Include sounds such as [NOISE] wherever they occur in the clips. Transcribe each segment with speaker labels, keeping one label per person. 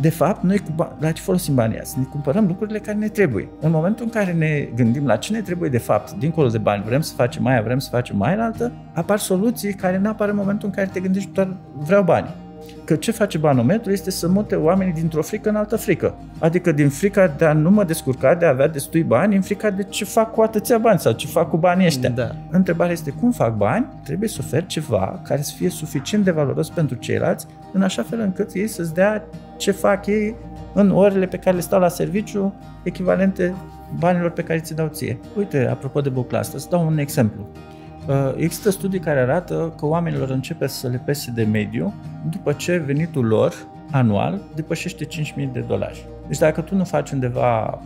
Speaker 1: de fapt, noi cu ba- la ce folosim banii azi? Ne cumpărăm lucrurile care ne trebuie. În momentul în care ne gândim la ce ne trebuie de fapt, dincolo de bani, vrem să facem mai, vrem să facem mai înaltă, apar soluții care nu apar în momentul în care te gândești doar vreau bani că ce face banometru este să mute oamenii dintr-o frică în altă frică. Adică din frica de a nu mă descurca, de a avea destui bani, în frica de ce fac cu atâția bani sau ce fac cu banii ăștia. Da. Întrebarea este cum fac bani? Trebuie să oferi ceva care să fie suficient de valoros pentru ceilalți, în așa fel încât ei să-ți dea ce fac ei în orele pe care le stau la serviciu, echivalente banilor pe care ți dau ție. Uite, apropo de bucla asta, îți dau un exemplu. Uh, există studii care arată că oamenilor începe să le pese de mediu după ce venitul lor anual depășește 5.000 de dolari. Deci dacă tu nu faci undeva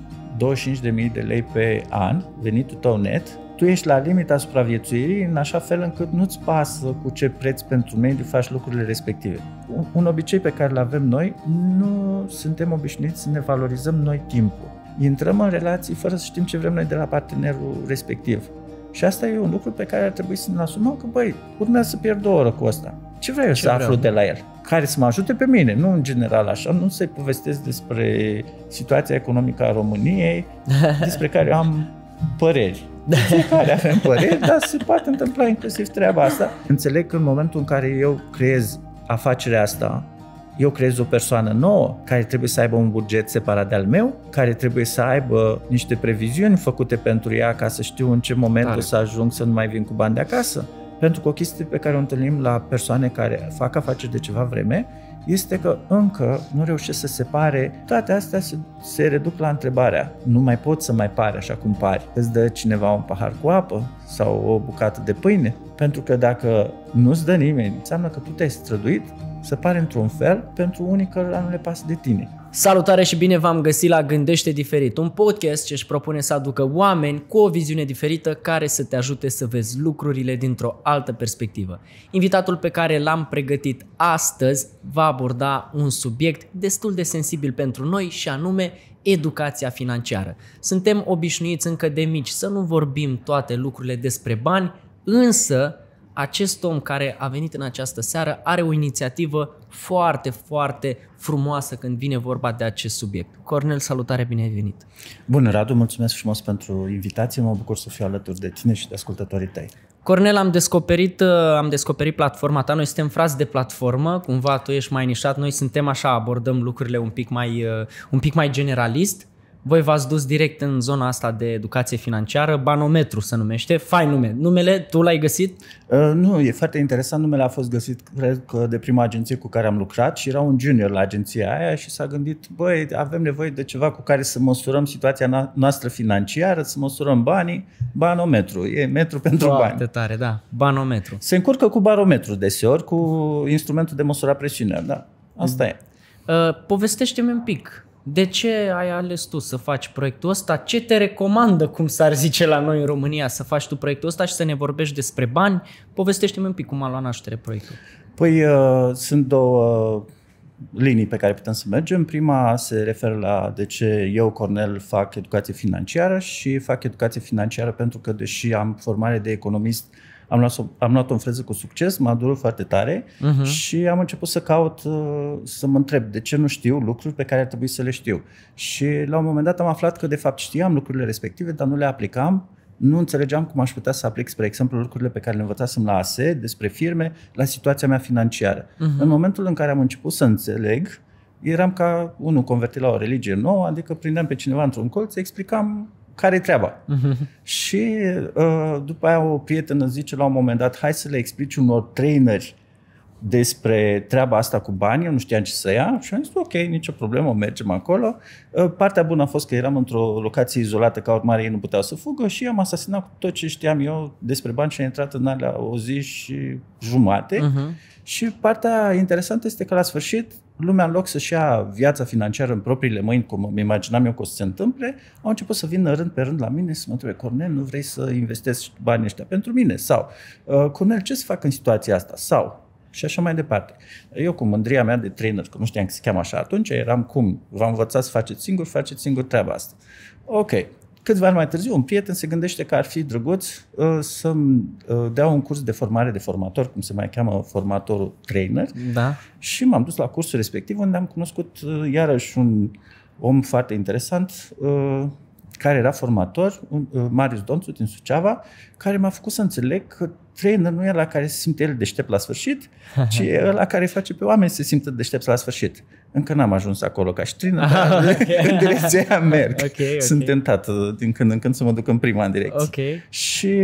Speaker 1: 25.000 de lei pe an, venitul tău net, tu ești la limita supraviețuirii în așa fel încât nu-ți pasă cu ce preț pentru mediu faci lucrurile respective. Un, un obicei pe care îl avem noi, nu suntem obișnuiți să ne valorizăm noi timpul. Intrăm în relații fără să știm ce vrem noi de la partenerul respectiv. Și asta e un lucru pe care ar trebui să l asumăm că, băi, urmează să pierd o oră cu asta. Ce vreau să vreau? aflu de la el? Care să mă ajute pe mine, nu în general așa, nu să-i povestesc despre situația economică a României, [LAUGHS] despre care am păreri. Da. Fiecare avem păreri, dar se poate întâmpla inclusiv treaba asta. Înțeleg că în momentul în care eu creez afacerea asta, eu creez o persoană nouă care trebuie să aibă un buget separat de al meu, care trebuie să aibă niște previziuni făcute pentru ea ca să știu în ce moment Tare. o să ajung să nu mai vin cu bani de acasă. Pentru că o chestie pe care o întâlnim la persoane care fac afaceri de ceva vreme este că încă nu reușesc să separe, toate astea se, se reduc la întrebarea, nu mai pot să mai pare așa cum pari, îți dă cineva un pahar cu apă sau o bucată de pâine, pentru că dacă nu-ți dă nimeni, înseamnă că tu te-ai străduit se pare într-un fel pentru unii care nu le pasă de tine.
Speaker 2: Salutare și bine v-am găsit la Gândește Diferit, un podcast ce își propune să aducă oameni cu o viziune diferită care să te ajute să vezi lucrurile dintr-o altă perspectivă. Invitatul pe care l-am pregătit astăzi va aborda un subiect destul de sensibil pentru noi și anume educația financiară. Suntem obișnuiți încă de mici să nu vorbim toate lucrurile despre bani, însă acest om care a venit în această seară are o inițiativă foarte, foarte frumoasă când vine vorba de acest subiect. Cornel, salutare, bine ai venit!
Speaker 1: Bun, Radu, mulțumesc frumos pentru invitație, mă bucur să fiu alături de tine și de ascultătorii tăi.
Speaker 2: Cornel, am descoperit, uh, am descoperit platforma ta, noi suntem frați de platformă, cumva tu ești mai nișat, noi suntem așa, abordăm lucrurile un pic mai, uh, un pic mai generalist voi v-ați dus direct în zona asta de
Speaker 1: educație financiară, Banometru se numește, fain nume. Numele, tu l-ai găsit? Uh, nu, e foarte interesant, numele a fost găsit, cred că, de prima agenție cu care am lucrat și era un junior la agenția aia și s-a gândit, băi, avem nevoie de ceva cu care să măsurăm situația noastră financiară, să măsurăm banii, Banometru, e metru [LAUGHS] pentru Foarte bani.
Speaker 2: Foarte tare, da,
Speaker 1: Banometru. Se încurcă cu barometru deseori, cu instrumentul de măsura presiunea, da, asta mm. e.
Speaker 2: Uh, povestește-mi un pic, de ce ai ales tu să faci proiectul ăsta? Ce te recomandă, cum s-ar zice la noi în România, să faci tu proiectul ăsta și să ne vorbești despre bani? Povestește-mi un pic cum a luat naștere proiectul.
Speaker 1: Păi uh, sunt două uh, linii pe care putem să mergem. Prima se referă la de ce eu, Cornel, fac educație financiară și fac educație financiară pentru că, deși am formare de economist, uh, am luat-o, am luat-o în freză cu succes, m-a durut foarte tare uh-huh. și am început să caut, uh, să mă întreb de ce nu știu lucruri pe care ar trebui să le știu. Și la un moment dat am aflat că de fapt știam lucrurile respective, dar nu le aplicam nu înțelegeam cum aș putea să aplic, spre exemplu, lucrurile pe care le învățasem la ASE, despre firme, la situația mea financiară. Uh-huh. În momentul în care am început să înțeleg, eram ca unul convertit la o religie nouă, adică prindeam pe cineva într-un colț, explicam care e treaba? Uh-huh. Și uh, după aia o prietenă zice la un moment dat, hai să le explici unor traineri despre treaba asta cu bani, eu nu știam ce să ia și am zis, ok, nicio problemă, mergem acolo. Uh, partea bună a fost că eram într-o locație izolată, ca urmare ei nu puteau să fugă și am asasinat cu tot ce știam eu despre bani și am intrat în alea o zi și jumate. Uh-huh. Și partea interesantă este că la sfârșit lumea în loc să-și ia viața financiară în propriile mâini, cum îmi imaginam eu că o să se întâmple, au început să vină rând pe rând la mine să mă întrebe, Cornel, nu vrei să investești banii ăștia pentru mine? Sau, uh, Cornel, ce să fac în situația asta? Sau, și așa mai departe. Eu cu mândria mea de trainer, că nu știam că se cheamă așa atunci, eram cum, v-am învățat să faceți singur, faceți singur treaba asta. Ok, câțiva ani mai târziu, un prieten se gândește că ar fi drăguț uh, să-mi uh, dea un curs de formare de formator, cum se mai cheamă formatorul trainer. Da. Și m-am dus la cursul respectiv unde am cunoscut uh, iarăși un om foarte interesant, uh, care era formator, un, uh, Marius Donțu din Suceava, care m-a făcut să înțeleg că trainer nu e la care se simte el deștept la sfârșit, [LAUGHS] ci e la care face pe oameni să se simtă deștept la sfârșit. Încă n-am ajuns acolo ca și trainer, [LAUGHS] dar okay. în direcția aia merg. Okay, okay. Sunt tentat din când în când să mă duc în prima în direcție. Okay. Și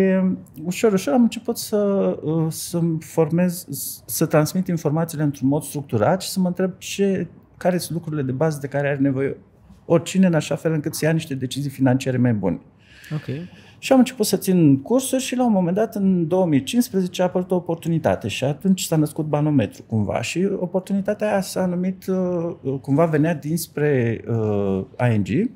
Speaker 1: ușor, ușor am început să, uh, să formez, să transmit informațiile într-un mod structurat și să mă întreb ce, care sunt lucrurile de bază de care are nevoie oricine, în așa fel încât să ia niște decizii financiare mai bune. Okay. Și am început să țin cursuri și la un moment dat, în 2015, a apărut o oportunitate și atunci s-a născut banometru cumva și oportunitatea aia s-a numit, uh, cumva venea dinspre uh, ING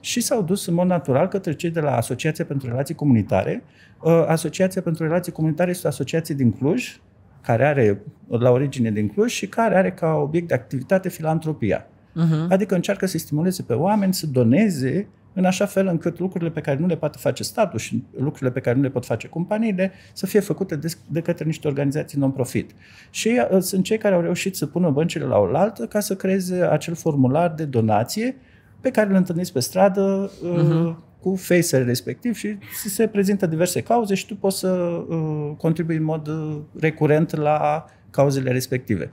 Speaker 1: și s-au dus în mod natural către cei de la Asociația pentru Relații Comunitare. Uh, Asociația pentru Relații Comunitare este o asociație din Cluj, care are la origine din Cluj și care are ca obiect de activitate filantropia. Uh-huh. Adică încearcă să stimuleze pe oameni să doneze uh, în așa fel încât lucrurile pe care nu le poate face statul și lucrurile pe care nu le pot face companiile să fie făcute de, de către niște organizații non-profit. Și uh, sunt cei care au reușit să pună băncile la oaltă ca să creeze acel formular de donație pe care îl întâlniți pe stradă uh, uh-huh. cu face respectiv și se prezintă diverse cauze și tu poți să uh, contribui în mod uh, recurent la cauzele respective.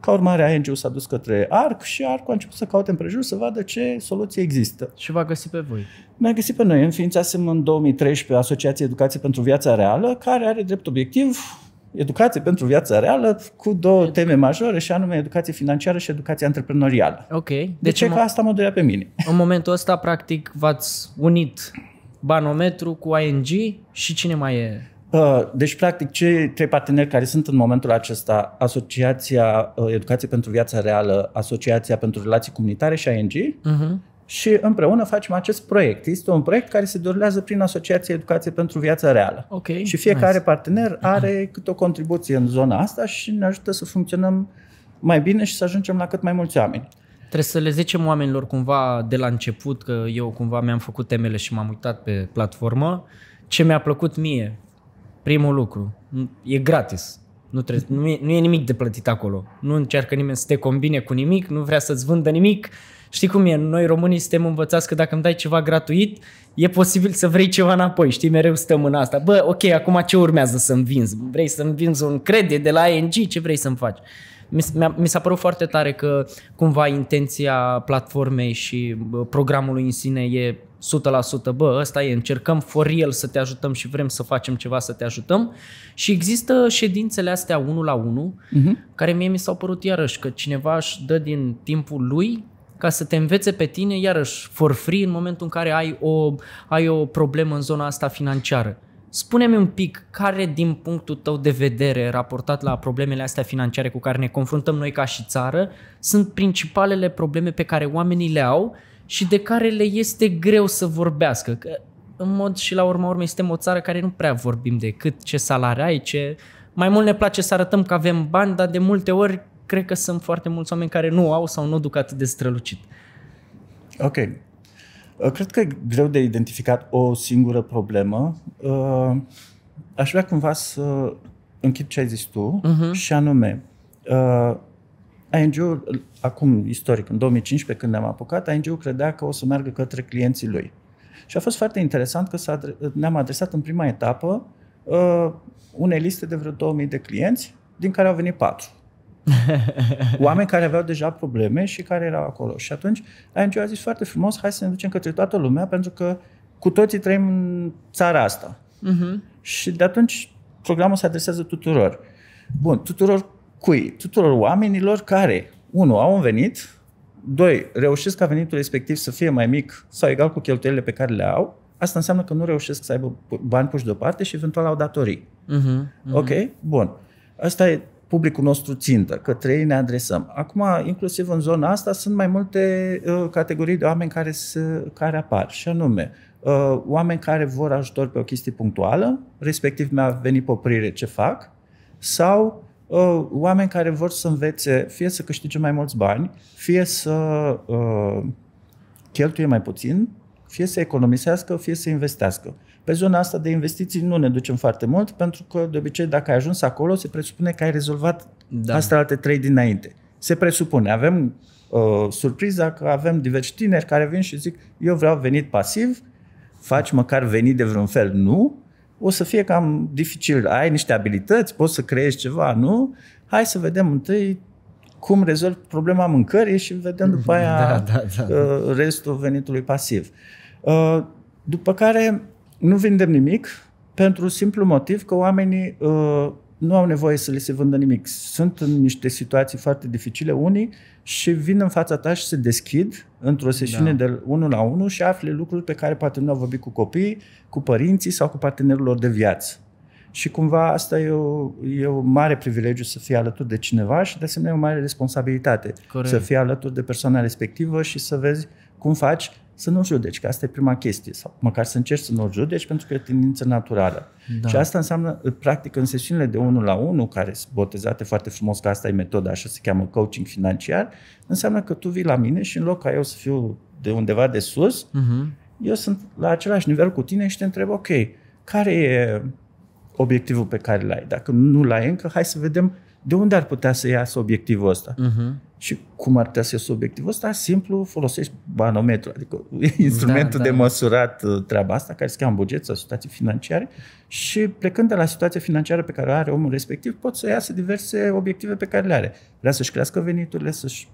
Speaker 1: Ca urmare, ang ul s-a dus către ARC și ARC a început să caute împrejur să vadă ce soluție există. Și v-a găsit pe voi. Ne-a găsit pe noi. Înființasem în 2013 Asociația Educație pentru Viața Reală, care are drept obiectiv educație pentru viața reală cu două Edu... teme majore și anume educație financiară și educație antreprenorială.
Speaker 2: Ok. Deci de ce? că asta
Speaker 1: mă durea pe mine.
Speaker 2: În momentul ăsta, practic, v-ați unit Banometru cu ING și cine mai e?
Speaker 1: Uh, deci, practic, cei trei parteneri care sunt în momentul acesta, Asociația uh, Educație pentru Viața Reală, Asociația pentru Relații Comunitare și ING, uh-huh. Mhm. și împreună facem acest proiect. Este un proiect care se durează prin Asociația Educație pentru Viața Reală.
Speaker 2: Okay. Și fiecare nice.
Speaker 1: partener mhm. are uh-huh. câte o contribuție în zona asta și ne ajută să funcționăm mai bine și să ajungem la cât mai mulți oameni.
Speaker 2: Trebuie să le zicem oamenilor cumva de la început, că eu cumva mi-am făcut temele și m-am uitat pe platformă, ce mi-a plăcut mie Primul lucru, e gratis. Nu, trebuie, nu, e, nu e nimic de plătit acolo. Nu încearcă nimeni să te combine cu nimic, nu vrea să-ți vândă nimic. Știi cum e? Noi românii suntem învățați că dacă îmi dai ceva gratuit, e posibil să vrei ceva înapoi. Știi, mereu stăm în asta. Bă, ok, acum ce urmează să-mi vinzi? Vrei să-mi vinzi un credit de la ING? Ce vrei să-mi faci? Mi s-a părut foarte tare că cumva intenția platformei și programului în sine e 100%, bă, ăsta e, încercăm for real să te ajutăm și vrem să facem ceva să te ajutăm. Și există ședințele astea unul la unul, uh-huh. care mie mi s-au părut iarăși că cineva își dă din timpul lui ca să te învețe pe tine, iarăși, for free, în momentul în care ai o, ai o problemă în zona asta financiară. Spune-mi un pic care din punctul tău de vedere raportat la problemele astea financiare cu care ne confruntăm noi ca și țară sunt principalele probleme pe care oamenii le au și de care le este greu să vorbească. Că, în mod și la urma urmei, suntem o țară care nu prea vorbim de cât ce salariu ai, ce... Mai mult ne place să arătăm că avem bani, dar de multe ori cred că sunt foarte mulți oameni care nu au sau nu duc atât de strălucit.
Speaker 1: Ok. Uh, cred că e greu de identificat o singură problemă. Uh, aș vrea cumva să închid ce ai zis tu uh-huh. și anume, uh, ING-ul, acum istoric, în 2015 când ne-am apucat, ING-ul credea că o să meargă către clienții lui. Și a fost foarte interesant că adre- ne-am adresat în prima etapă uh, unei liste de vreo 2000 de clienți, din care au venit patru. [LAUGHS] Oameni care aveau deja probleme și care erau acolo. Și atunci ING a zis foarte frumos, hai să ne ducem către toată lumea, pentru că cu toții trăim în țara asta. Uh-huh. Și de atunci programul se adresează tuturor. Bun, tuturor Cui? Tuturor oamenilor care, unu, au un venit, doi, reușesc ca venitul respectiv să fie mai mic sau egal cu cheltuielile pe care le au, asta înseamnă că nu reușesc să aibă bani puși deoparte și eventual au datorii.
Speaker 2: Uh-huh, uh-huh. Ok?
Speaker 1: Bun. Asta e publicul nostru țintă, către ei ne adresăm. Acum, inclusiv în zona asta, sunt mai multe uh, categorii de oameni care, se, care apar, și anume uh, oameni care vor ajutor pe o chestie punctuală, respectiv mi-a venit poprire ce fac, sau uh, oameni care vor să învețe fie să câștige mai mulți bani, fie să uh, cheltuie mai puțin, fie să economisească, fie să investească. Pe zona asta de investiții nu ne ducem foarte mult, pentru că de obicei dacă ai ajuns acolo, se presupune că ai rezolvat da. astea alte trei dinainte. Se presupune. Avem uh, surpriza că avem diversi tineri care vin și zic eu vreau venit pasiv, faci măcar venit de vreun fel. Nu, o să fie cam dificil. Ai niște abilități, poți să creezi ceva, nu? Hai să vedem întâi cum rezolvi problema mâncării și vedem după mhm. aia da, da, da. Uh, restul venitului pasiv. Uh, după care nu vindem nimic pentru simplu motiv că oamenii uh, nu au nevoie să le se vândă nimic. Sunt în niște situații foarte dificile unii și vin în fața ta și se deschid într-o sesiune da. de unul la unul și afle lucruri pe care poate nu au vorbit cu copiii, cu părinții sau cu partenerul lor de viață. Și cumva asta e, o, e un mare privilegiu să fii alături de cineva și de asemenea e o mare responsabilitate Corect. să fii alături de persoana respectivă și să vezi cum faci să nu judeci, că asta e prima chestie, sau măcar să încerci să nu judeci pentru că e tendință naturală. Da. Și asta înseamnă, practic, în sesiunile de 1 la 1, care sunt botezate foarte frumos, că asta e metoda, așa se cheamă coaching financiar, înseamnă că tu vii la mine și în loc ca eu să fiu de undeva de sus, uh-huh. eu sunt la același nivel cu tine și te întreb, ok, care e obiectivul pe care l-ai? Dacă nu l-ai încă, hai să vedem de unde ar putea să iasă obiectivul ăsta. Uh-huh. Și cum ar putea să fie subiectivul ăsta? Simplu folosești banometru, adică [LAUGHS] instrumentul da, de da. măsurat uh, treaba asta, care se cheamă buget sau situații financiare și plecând de la situația financiară pe care o are omul respectiv, pot să iasă diverse obiective pe care le are. Vrea să-și crească veniturile, să-și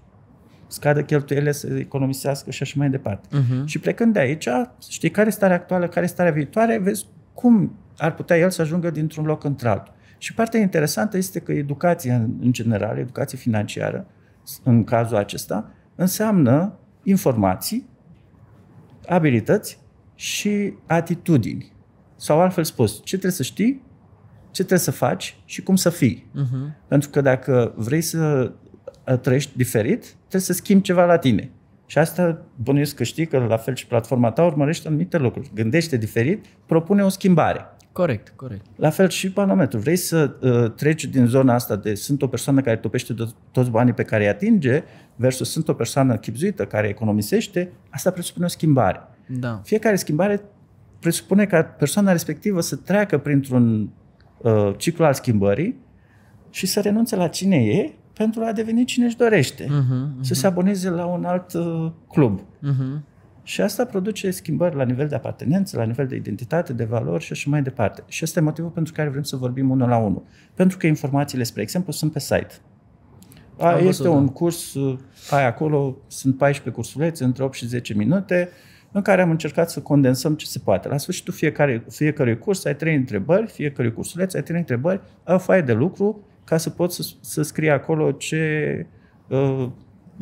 Speaker 1: scadă cheltuielile, să economisească și așa mai departe. Uh-huh. Și plecând de aici, știi care e starea actuală, care e starea viitoare, vezi cum ar putea el să ajungă dintr-un loc într-altul. Și partea interesantă este că educația în general, educația financiară, în cazul acesta, înseamnă informații, abilități și atitudini. Sau altfel spus, ce trebuie să știi, ce trebuie să faci și cum să fii. Uh-huh. Pentru că dacă vrei să uh, trăiești diferit, trebuie să schimbi ceva la tine. Și asta bănuiesc că știi că la fel și platforma ta urmărește anumite lucruri. Gândește diferit, propune o schimbare. Corect, corect. La fel și parlamentul. Vrei să uh, treci din zona asta de sunt o persoană care topește de toți banii pe care îi atinge versus sunt o persoană chipzuită care economisește, asta presupune o schimbare. Da. Fiecare schimbare presupune ca persoana respectivă să treacă printr-un uh, ciclu al schimbării și să renunțe la cine e pentru a deveni cine își dorește. Uh-huh, uh-huh. Să mhm. se aboneze la un alt uh, club. Uh-huh. Și asta produce schimbări la nivel de apartenență, la nivel de identitate, de valori și așa mai departe. Și este motivul pentru care vrem să vorbim unul la unul. Pentru că informațiile, spre exemplu, sunt pe site. A, este un da. curs, ai acolo, sunt 14 cursulețe, între 8 și 10 minute, în care am încercat să condensăm ce se poate. La sfârșitul fiecare, fiecărui curs ai trei întrebări, fiecărui cursuleț ai trei întrebări, o faie de lucru ca să poți să, să scrii acolo ce, uh,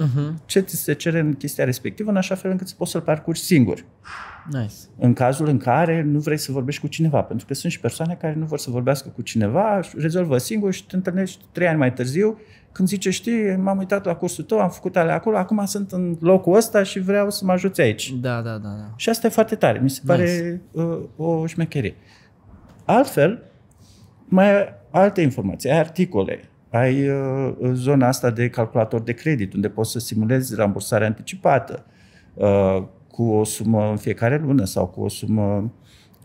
Speaker 1: uh-huh. ce ți se cere în chestia respectivă, în așa fel încât să poți să-l parcurgi singur. Nice. În cazul în care nu vrei să vorbești cu cineva, pentru că sunt și persoane care nu vor să vorbească cu cineva, rezolvă singur și te întâlnești trei ani mai târziu când zice, știi, m-am uitat la cursul tău, am făcut alea acolo, acum sunt în locul ăsta și vreau să mă ajuți aici. Da, da, da. da. Și asta e foarte tare, mi se pare uh, o șmecherie. Altfel, mai alte informații, ai articole, ai uh, zona asta de calculator de credit, unde poți să simulezi rambursarea anticipată uh, cu o sumă în fiecare lună sau cu o sumă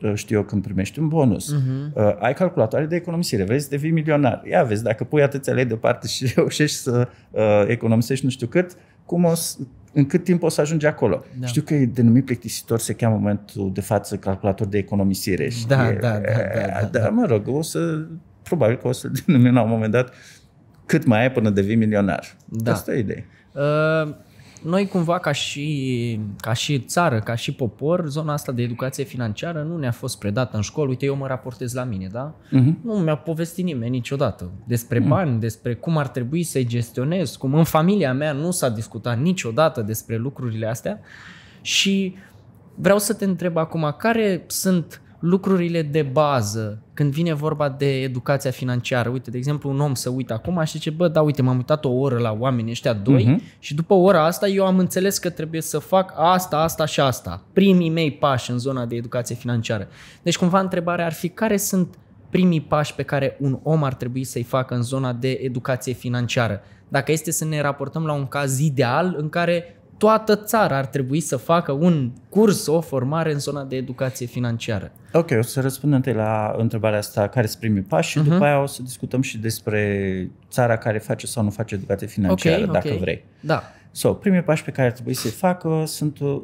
Speaker 1: uh, știu eu, când primești un bonus. Uh-huh. Uh, ai calculatoare de economisire, vrei să devii milionar. Ia vezi, dacă pui atâția lei deoparte și [LAUGHS] reușești să uh, economisești nu știu cât, cum o, în cât timp o să ajungi acolo. Da. Știu că e denumit plictisitor, se cheamă momentul de față calculator de economisire. da, e, da, da, da, [LAUGHS] da, da, da. Mă rog, o să, probabil că o să-l denumim la un moment dat cât mai ai până devii milionar. Da. Asta e ideea.
Speaker 2: Uh, noi cumva ca și, ca și țară, ca și popor, zona asta de educație financiară nu ne-a fost predată în școală. Uite, eu mă raportez la mine, da? Uh-huh. Nu mi-a povestit nimeni niciodată despre uh-huh. bani, despre cum ar trebui să-i gestionez, cum în familia mea nu s-a discutat niciodată despre lucrurile astea. Și vreau să te întreb acum, care sunt lucrurile de bază, când vine vorba de educația financiară, uite, de exemplu, un om să uită acum și zice, bă, da, uite, m-am uitat o oră la oamenii ăștia doi uh-huh. și după ora asta eu am înțeles că trebuie să fac asta, asta și asta. Primii mei pași în zona de educație financiară. Deci, cumva, întrebarea ar fi, care sunt primii pași pe care un om ar trebui să-i facă în zona de educație financiară? Dacă este să ne raportăm la un caz ideal în care toată țara ar trebui să facă un curs, o formare în zona de educație financiară.
Speaker 1: Ok, o să răspund întâi la întrebarea asta, care sunt primii pași și uh-huh. după aia o să discutăm și despre țara care face sau nu face educație financiară, okay, dacă okay. vrei. Da. So, primii pași pe care ar trebui să-i facă sunt uh,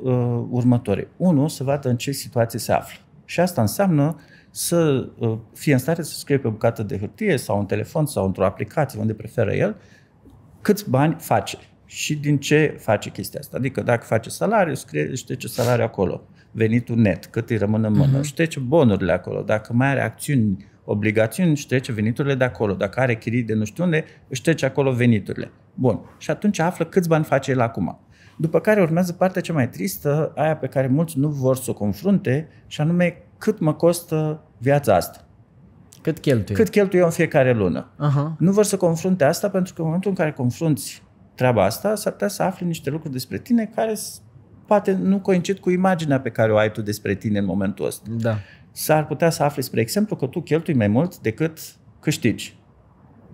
Speaker 1: următorii. Unu, să vadă în ce situație se află. Și asta înseamnă să uh, fie în stare să scrie pe o bucată de hârtie sau un telefon sau într-o aplicație, unde preferă el, câți bani face și din ce face chestia asta. Adică dacă face salariu, scrie ce salariu acolo venitul net, cât îi rămâne în mână. Uh-huh. Și trece bonurile acolo. Dacă mai are acțiuni, obligațiuni, își trece veniturile de acolo. Dacă are chirii de nu știu unde, își trece acolo veniturile. Bun. Și atunci află câți bani face el acum. După care urmează partea cea mai tristă, aia pe care mulți nu vor să o confrunte, și anume cât mă costă viața asta. Cât cheltuie. Cât cheltuie eu în fiecare lună. Uh-huh. Nu vor să confrunte asta pentru că în momentul în care confrunți treaba asta, s-ar putea să afli niște lucruri despre tine care poate nu coincid cu imaginea pe care o ai tu despre tine în momentul ăsta. Da. S-ar putea să afli, spre exemplu, că tu cheltui mai mult decât câștigi.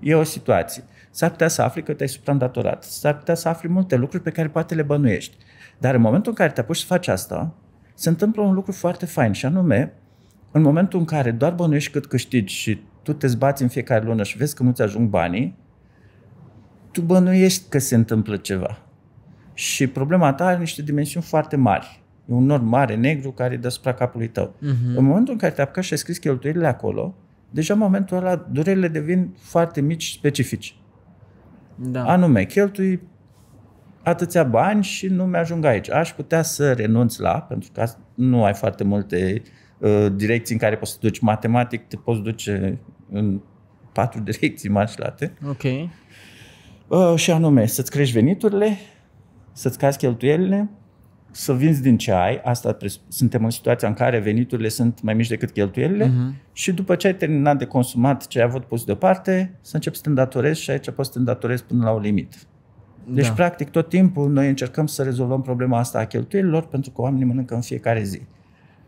Speaker 1: E o situație. S-ar putea să afli că te-ai suprandatorat. S-ar putea să afli multe lucruri pe care poate le bănuiești. Dar în momentul în care te apuci să faci asta, se întâmplă un lucru foarte fain și anume, în momentul în care doar bănuiești cât câștigi și tu te zbați în fiecare lună și vezi că nu-ți ajung banii, tu bănuiești că se întâmplă ceva și problema ta are niște dimensiuni foarte mari. E un nor mare, negru, care e deasupra capului tău. Uh-huh. În momentul în care te apucă și ai scris cheltuielile acolo, deja în momentul ăla durerile devin foarte mici și specifici. Da. Anume, cheltui atâția bani și nu mi-ajung aici. Aș putea să renunț la, pentru că nu ai foarte multe uh, direcții în care poți să duci matematic, te poți duce în patru [LAUGHS] direcții late. Ok. Uh, și anume, să-ți crești veniturile, să-ți cazi cheltuielile, să vinzi din ce ai, asta suntem în situația în care veniturile sunt mai mici decât cheltuielile uh-huh. și după ce ai terminat de consumat ce ai avut pus deoparte, să începi să te îndatorezi și aici poți să te îndatorezi până la un limit. Deci, da. practic, tot timpul noi încercăm să rezolvăm problema asta a cheltuielilor pentru că oamenii mănâncă în fiecare zi.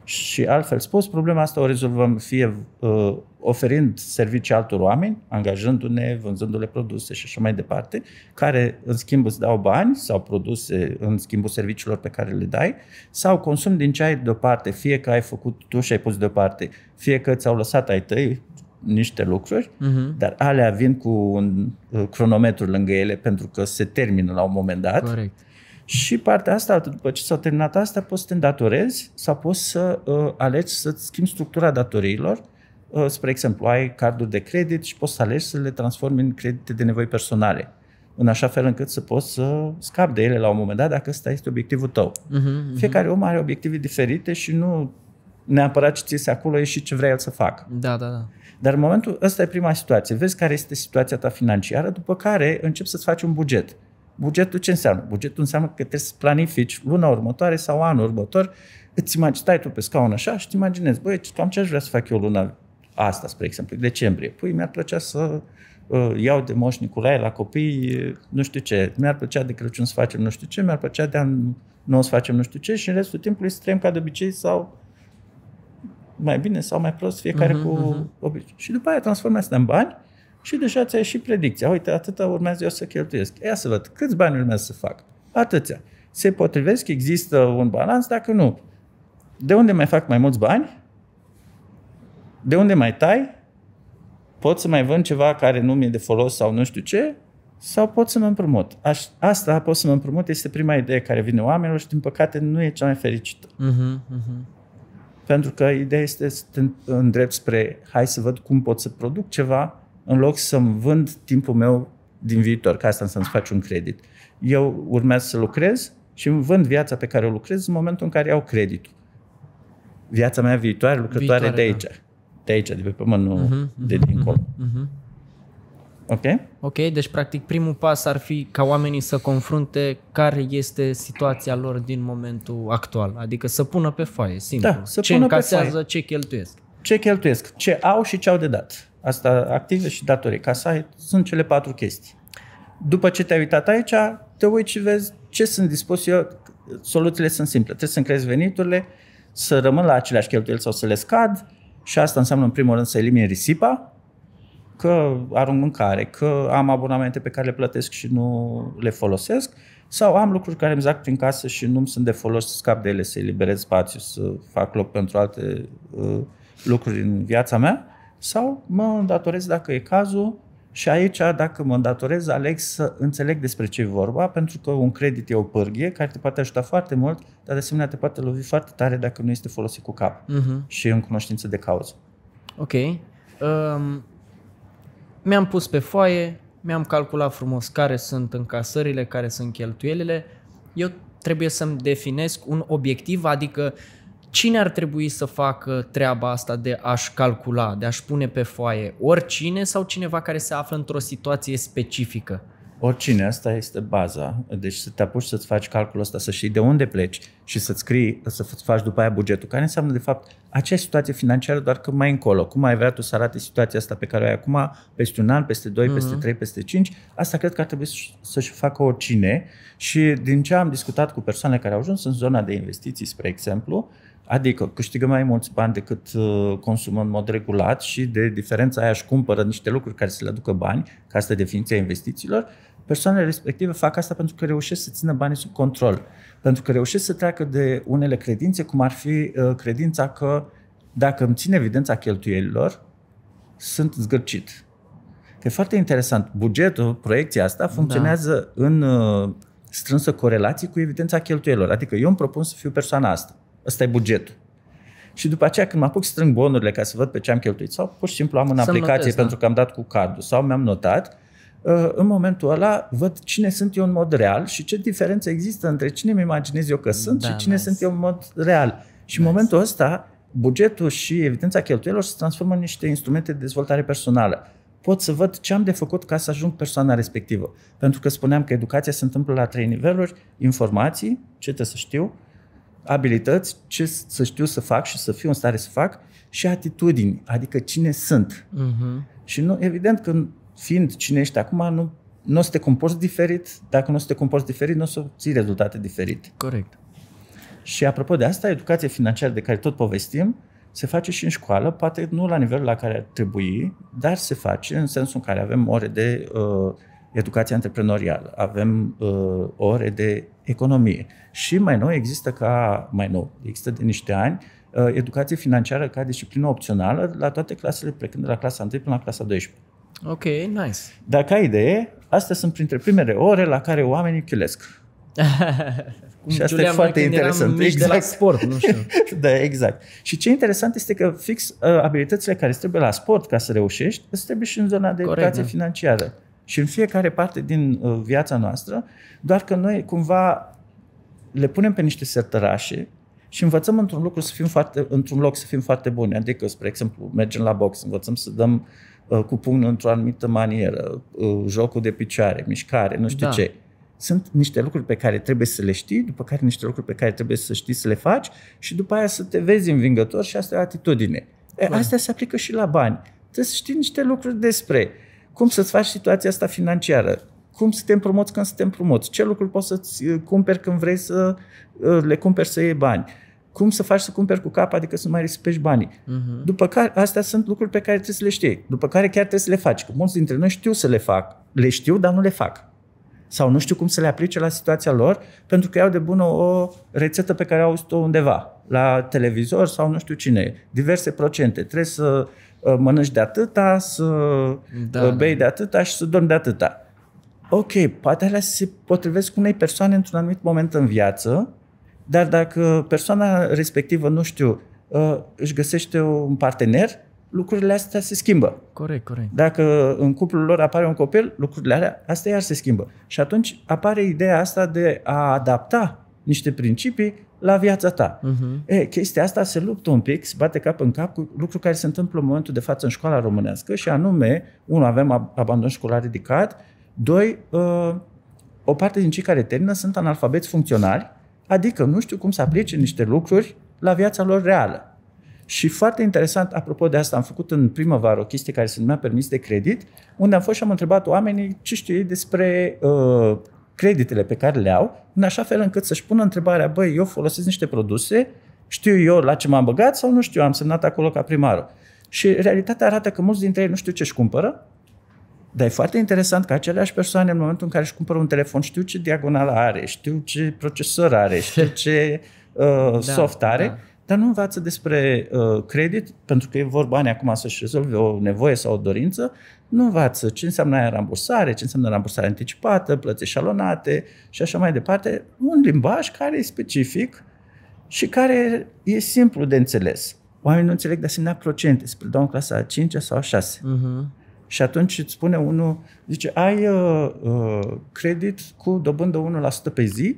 Speaker 1: Și altfel spus, problema asta o rezolvăm fie uh, oferind servicii altor oameni, angajându-ne, vânzându-le produse și așa mai departe, care în schimb îți dau bani sau produse în schimbul serviciilor pe care le dai, sau consum din ce ai deoparte, fie că ai făcut tu și ai pus deoparte, fie că ți-au lăsat ai tăi niște lucruri, uh-huh. dar alea vin cu un uh, cronometru lângă ele pentru că se termină la un moment dat. Corect și partea asta, după ce s-a terminat asta, poți să te îndatorezi sau poți să uh, alegi să-ți schimbi structura datoriilor. Uh, spre exemplu, ai carduri de credit și poți să alegi să le transformi în credite de nevoi personale în așa fel încât să poți să scapi de ele la un moment dat, dacă ăsta este obiectivul tău. Uh-huh, uh-huh. Fiecare om are obiective diferite și nu neapărat ce ți se acolo e și ce vrea el să facă. Da, da, da. Dar în momentul ăsta e prima situație. Vezi care este situația ta financiară, după care începi să-ți faci un buget. Bugetul ce înseamnă? Bugetul înseamnă că trebuie să planifici luna următoare sau anul următor, îți imagine, stai tu pe scaun așa și îți imaginezi, băi, cam ce aș vrea să fac eu luna asta, spre exemplu, decembrie. Păi mi-ar plăcea să uh, iau de Moș Nicolae la copii, uh, nu știu ce, mi-ar plăcea de Crăciun să facem nu știu ce, mi-ar plăcea de an nou să facem nu știu ce și în restul timpului să trăim ca de obicei sau mai bine sau mai prost, fiecare uh-huh, cu uh-huh. Mhm. obicei. Și după aia transformă asta în bani și deja ți-ai și predicția. Uite, atâta urmează eu să cheltuiesc. Ia să văd câți bani urmează să fac. Atâția. Se potrivesc, există un balans, dacă nu. De unde mai fac mai mulți bani? De unde mai tai? Pot să mai vând ceva care nu mi-e de folos sau nu știu ce? Sau pot să mă împrumut? Aș, asta pot să mă împrumut este prima idee care vine oamenilor și din păcate nu e cea mai fericită.
Speaker 2: Uh-huh, uh-huh.
Speaker 1: Pentru că ideea este să te îndrept spre hai să văd cum pot să produc ceva în loc să-mi vând timpul meu din viitor, ca asta să-mi faci un credit. Eu urmează să lucrez și îmi vând viața pe care o lucrez în momentul în care iau creditul. Viața mea viitoare, lucrătoare viitoare, de da. aici. Da. De aici, de pe pământ, nu mhm, uh-huh, mhm, uh-huh, de dincolo. Uh-huh, uh-huh. Ok?
Speaker 2: Ok, deci practic primul pas ar fi ca oamenii să confrunte care este situația lor din momentul actual. Adică să pună pe foaie, da, simplu. Da, să ce pună încasează, pe foaie. ce cheltuiesc
Speaker 1: ce cheltuiesc, ce au și ce au de dat. Asta, active și datorii, ca să ai, sunt cele patru chestii. După ce te-ai uitat aici, te uiți și vezi ce sunt dispus eu. Soluțiile sunt simple. Trebuie să-mi crezi veniturile, să rămân la aceleași cheltuieli sau să le scad și asta înseamnă în primul rând să elimini risipa, că arunc mâncare, că am abonamente pe care le plătesc și nu le folosesc sau am lucruri care îmi zac prin casă și nu-mi sunt de folos să scap de ele, să eliberez spațiu, să fac loc pentru alte uh, lucruri în viața mea, sau mă îndatorez dacă e cazul și aici, dacă mă îndatorez, aleg să înțeleg despre ce e vorba, pentru că un credit e o pârghie care te poate ajuta foarte mult, dar de asemenea te poate lovi foarte tare dacă nu este folosit cu cap uh-huh. și în cunoștință de cauză.
Speaker 2: Ok. Um, mi-am pus pe foaie, mi-am calculat frumos care sunt încasările, care sunt cheltuielile. Eu trebuie să-mi definesc un obiectiv, adică uh, cine ar trebui să facă treaba asta de a-și calcula, de a-și pune pe foaie? Oricine sau cineva care se află într-o situație specifică?
Speaker 1: Oricine, asta este baza. Deci să te apuci să-ți faci calculul ăsta, să știi de unde pleci și să-ți scrii, să-ți faci după aia bugetul. Care înseamnă, de fapt, acea situație financiară, doar că mai încolo. Cum ai vrea tu să arate situația asta pe care o ai acum, peste un an, peste doi, mm-hmm. peste mhm. trei, peste cinci, asta cred că ar trebui să-și facă oricine. Și din ce am discutat cu persoanele care au ajuns în zona de investiții, spre exemplu, Adică câștigă mai mulți bani decât uh, consumă în mod regulat și de diferența aia își cumpără niște lucruri care să le aducă bani, ca asta e definiția investițiilor, persoanele respective fac asta pentru că reușesc să țină banii sub control. Pentru că reușesc să treacă de unele credințe, cum ar fi uh, credința că dacă îmi țin evidența cheltuielilor, sunt zgârcit. Că e foarte interesant. Bugetul, proiecția asta, funcționează da. în uh, strânsă corelație cu evidența cheltuielilor. Adică eu îmi propun să fiu persoana asta ăsta e bugetul. Și după aceea când mă apuc strâng bonurile ca să văd pe ce am cheltuit sau pur și simplu am în să aplicație notez, da. pentru da. că am dat cu cardul sau mi-am notat, uh, în momentul ăla văd cine sunt eu în mod real și ce diferență există între cine mi imaginez eu că sunt da, și cine nice. sunt eu în mod real. Și nice. în momentul ăsta bugetul și evidența cheltuielor se transformă în niște instrumente de dezvoltare personală. Pot să văd ce am de făcut ca să ajung persoana respectivă. Pentru că spuneam că educația se întâmplă la trei niveluri, informații, ce trebuie să știu, abilități, ce să știu să fac și să fiu în stare să fac și atitudini, adică cine sunt. Uh-huh. Și nu, evident că fiind cine ești acum, nu, nu o să te comporți diferit. Dacă nu o să te comporți diferit, nu o să obții rezultate diferite. Corect. Și apropo de asta, educația financiară de care tot povestim se face și în școală, poate nu la nivelul la care ar trebui, dar se face în sensul în care avem ore de uh, educație antreprenorială, avem uh, ore de economie. Și mai nou există ca, mai nou, există de niște ani, uh, educație financiară ca disciplină opțională la toate clasele, plecând de la clasa 1 până la clasa 12. Ok, nice. Dacă ai idee, astea sunt printre primele ore la care oamenii chilesc.
Speaker 2: [LAUGHS] Cum și asta e foarte interesant. Eram exact. de la exact.
Speaker 1: sport, nu știu. [LAUGHS] da, exact. Și ce interesant este că fix uh, abilitățile care trebuie la sport ca să reușești, îți trebuie și în zona de Corect, educație da. financiară și în fiecare parte din uh, viața noastră, doar că noi cumva le punem pe niște sertărașe și învățăm într-un lucru să fim foarte, într-un loc să fim foarte buni. Adică, spre exemplu, mergem la box, învățăm să dăm uh, cu pumnul într-o anumită manieră, uh, jocul de picioare, mișcare, nu știu da. ce. Sunt niște lucruri pe care trebuie să le știi, după care niște lucruri pe care trebuie să știi să le faci și după aia să te vezi învingător și asta e o atitudine. E, astea se aplică și la bani. Trebuie să știi niște lucruri despre uh, cum să-ți faci situația asta financiară? Cum să te împrumoți când să te împrumoți, Ce lucruri poți să-ți uh, cumperi când vrei să uh, le cumperi să iei bani? Cum să faci să cumperi cu cap, adică să mai risipești banii? Uh-huh. După care, astea sunt lucruri pe care trebuie să le știi. După care chiar trebuie să le faci. Că mulți dintre noi știu să le fac. Le știu, dar nu le fac sau nu știu cum să le aplice la situația lor, pentru că iau de bună o rețetă pe care au auzit-o undeva, la televizor sau nu știu cine, diverse procente. Trebuie să Uh, mănânci de atâta, să da. Uh, bei de atâta și să dormi de atâta. Ok, poate alea se potrivesc unei persoane într-un anumit moment în viață, dar dacă persoana respectivă, nu știu, uh, își găsește un partener, lucrurile astea se schimbă. Corect, corect. Dacă în cuplul lor apare un copil, lucrurile alea, astea iar se schimbă. Și atunci apare ideea asta de a adapta niște principii la viața ta. Uh-huh. E, chestia asta se luptă un pic, se bate cap în cap cu lucruri care se întâmplă în momentul de față în școala românească și anume, unul, avem abandon școlar ridicat, doi, uh, o parte din cei care termină sunt analfabeti funcționali, adică nu știu cum să aplice niște lucruri la viața lor reală. Și foarte interesant, apropo de asta, am făcut în primăvară o chestie care se numea permis de credit, unde am fost și am întrebat oamenii ce știu ei despre uh, creditele pe care le au, în așa fel încât să-și pună întrebarea, băi, eu folosesc niște produse, știu eu la ce m-am băgat sau nu știu, am semnat acolo ca primarul. Și realitatea arată că mulți dintre ei nu știu ce își cumpără, dar e foarte interesant că aceleași persoane în momentul în care își cumpără un telefon știu ce diagonală are, știu ce procesor are, știu [LAUGHS] ce uh, da, soft are, da. dar nu învață despre uh, credit, pentru că e vorba acum să-și rezolve o nevoie sau o dorință, nu învață ce înseamnă aia rambursare, ce înseamnă rambursare anticipată, plăți șalonate și așa mai departe. Un limbaj care e specific și care e simplu de înțeles. Oamenii nu înțeleg de asemenea procente, se predau în clasa a 5 sau a 6. Uh-huh. Mm-hmm. Și atunci îți spune unul, zice, ai uh, uh, credit cu dobândă 1% pe zi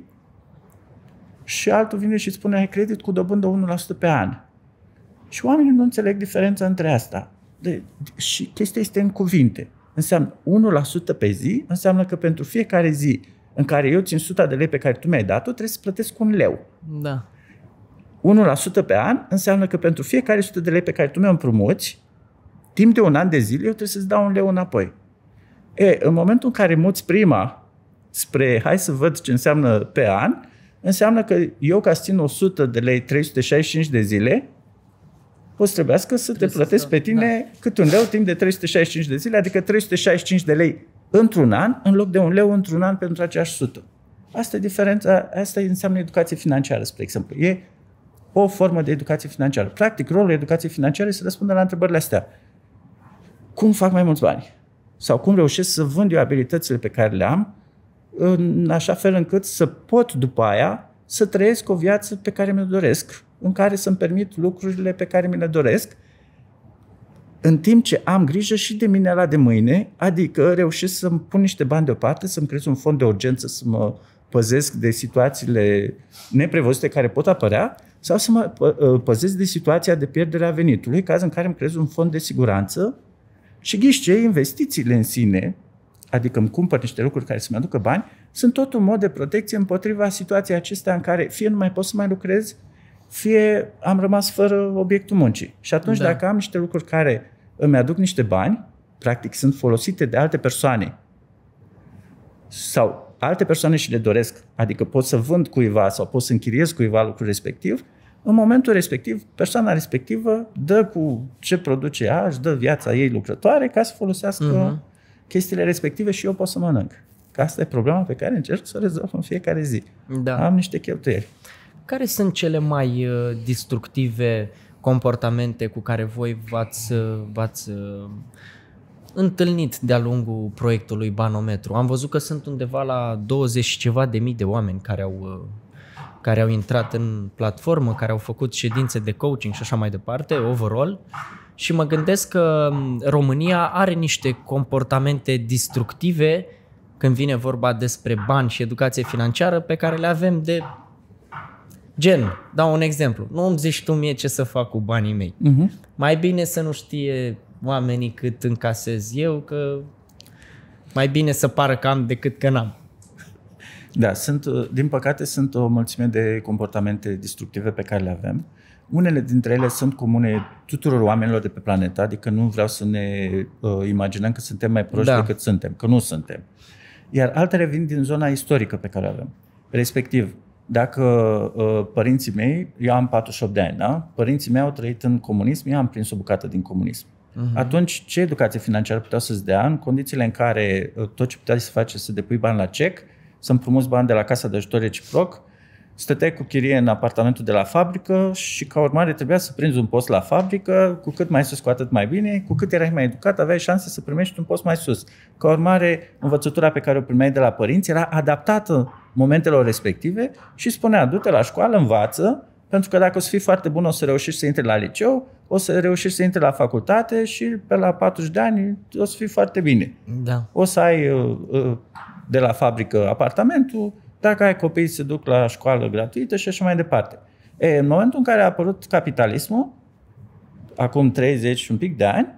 Speaker 1: și altul vine și îți spune, ai credit cu dobândă 1% pe an. Și oamenii nu înțeleg diferența între asta. De, și chestia este în cuvinte. Înseamnă 1% pe zi, înseamnă că pentru fiecare zi în care eu țin 100 de lei pe care tu mi-ai dat-o, trebuie să plătesc un leu. Da. 1% pe an înseamnă că pentru fiecare 100 de lei pe care tu mi-o împrumuți, timp de un an de zile, eu trebuie să-ți dau un leu înapoi. E, în momentul în care muți prima spre hai să văd ce înseamnă pe an, înseamnă că eu ca să țin 100 de lei 365 de zile, o să trebuiască să te plătesc pe tine da. cât un leu timp de 365 de zile, adică 365 de lei într-un an, în loc de un leu într-un an pentru aceeași sută. Asta e diferența, asta înseamnă educație financiară, spre exemplu. E o formă de educație financiară. Practic, rolul educației financiare este să răspundă la întrebările astea. Cum fac mai mulți bani? Sau cum reușesc să vând eu abilitățile pe care le am în așa fel încât să pot după aia să trăiesc o viață pe care mi-o doresc în care să-mi permit lucrurile pe care mi le doresc, în timp ce am grijă și de mine la de mâine, adică reușesc să-mi pun niște bani deoparte, să-mi creez un fond de urgență, să mă păzesc de situațiile neprevăzute care pot apărea sau să mă ă, păzesc de situația de pierdere a venitului, caz în care îmi creez un fond de siguranță și ghiși investițiile în sine, adică îmi cumpăr niște lucruri care să-mi aducă bani, sunt tot un mod de protecție împotriva situației acestea în care fie nu mai pot să mai lucrez, fie am rămas fără obiectul muncii. Și atunci, da. dacă am niște lucruri care îmi aduc niște bani, practic sunt folosite de alte persoane sau alte persoane și le doresc, adică pot să vând cuiva sau pot să închiriez cuiva lucrul respectiv, în momentul respectiv, persoana respectivă dă cu ce produce ea, își dă viața ei lucrătoare ca să folosească uh-huh. chestiile respective și eu pot să mănânc. Că asta e problema pe care încerc să o rezolv în fiecare zi. Da. Am niște cheltuieli.
Speaker 2: Care sunt cele mai uh, destructive comportamente cu care voi v-ați, uh, v-ați uh, întâlnit de-a lungul proiectului Banometru? Am văzut că sunt undeva la 20 ceva de mii de oameni care au care au intrat în platformă, care au făcut ședințe de coaching și așa mai departe, overall. Și mă gândesc că um, România are niște comportamente destructive când vine vorba despre bani și educație financiară pe care le avem de Gen, dau un exemplu. Nu îmi zici tu mie ce să fac cu banii mei. Uh-huh. Mai bine să nu știe oamenii cât încasez eu, că mai bine să pară că am decât că n-am.
Speaker 1: Da, sunt, din păcate sunt o mulțime de comportamente destructive pe care le avem. Unele dintre ele sunt comune tuturor oamenilor de pe planetă, adică nu vreau să ne uh, imaginăm că suntem mai proști da. decât suntem, că nu suntem. Iar altele vin din zona istorică pe care o avem. Respectiv, dacă uh, părinții mei, eu am 48 de ani, da? părinții mei au trăit în comunism, eu am prins o bucată din comunism. Uh-huh. Atunci, ce educație financiară puteau să-ți dea în condițiile în care uh, tot ce puteai să faci să depui bani la cec, să împrumuți bani de la Casa de Ajutor Reciproc, uh, stăteai cu chirie în apartamentul de la fabrică și ca urmare trebuia să prinzi un post la fabrică, cu cât mai sus, cu atât mai bine, cu cât erai mai educat, aveai șanse să primești un post mai sus. Ca urmare, învățătura pe care o primeai de la părinți era adaptată momentelor respective și spunea, du-te la școală, învață, pentru că dacă o să fii foarte bun, o să reușești să intri la liceu, o să reușești să intri la facultate și pe la 40 de ani o să fii foarte bine. Da. O să ai uh, uh, de la fabrică apartamentul, dacă ai copii, se duc la școală gratuită și așa mai departe. E, în momentul în care a apărut capitalismul, acum 30 și un pic de ani,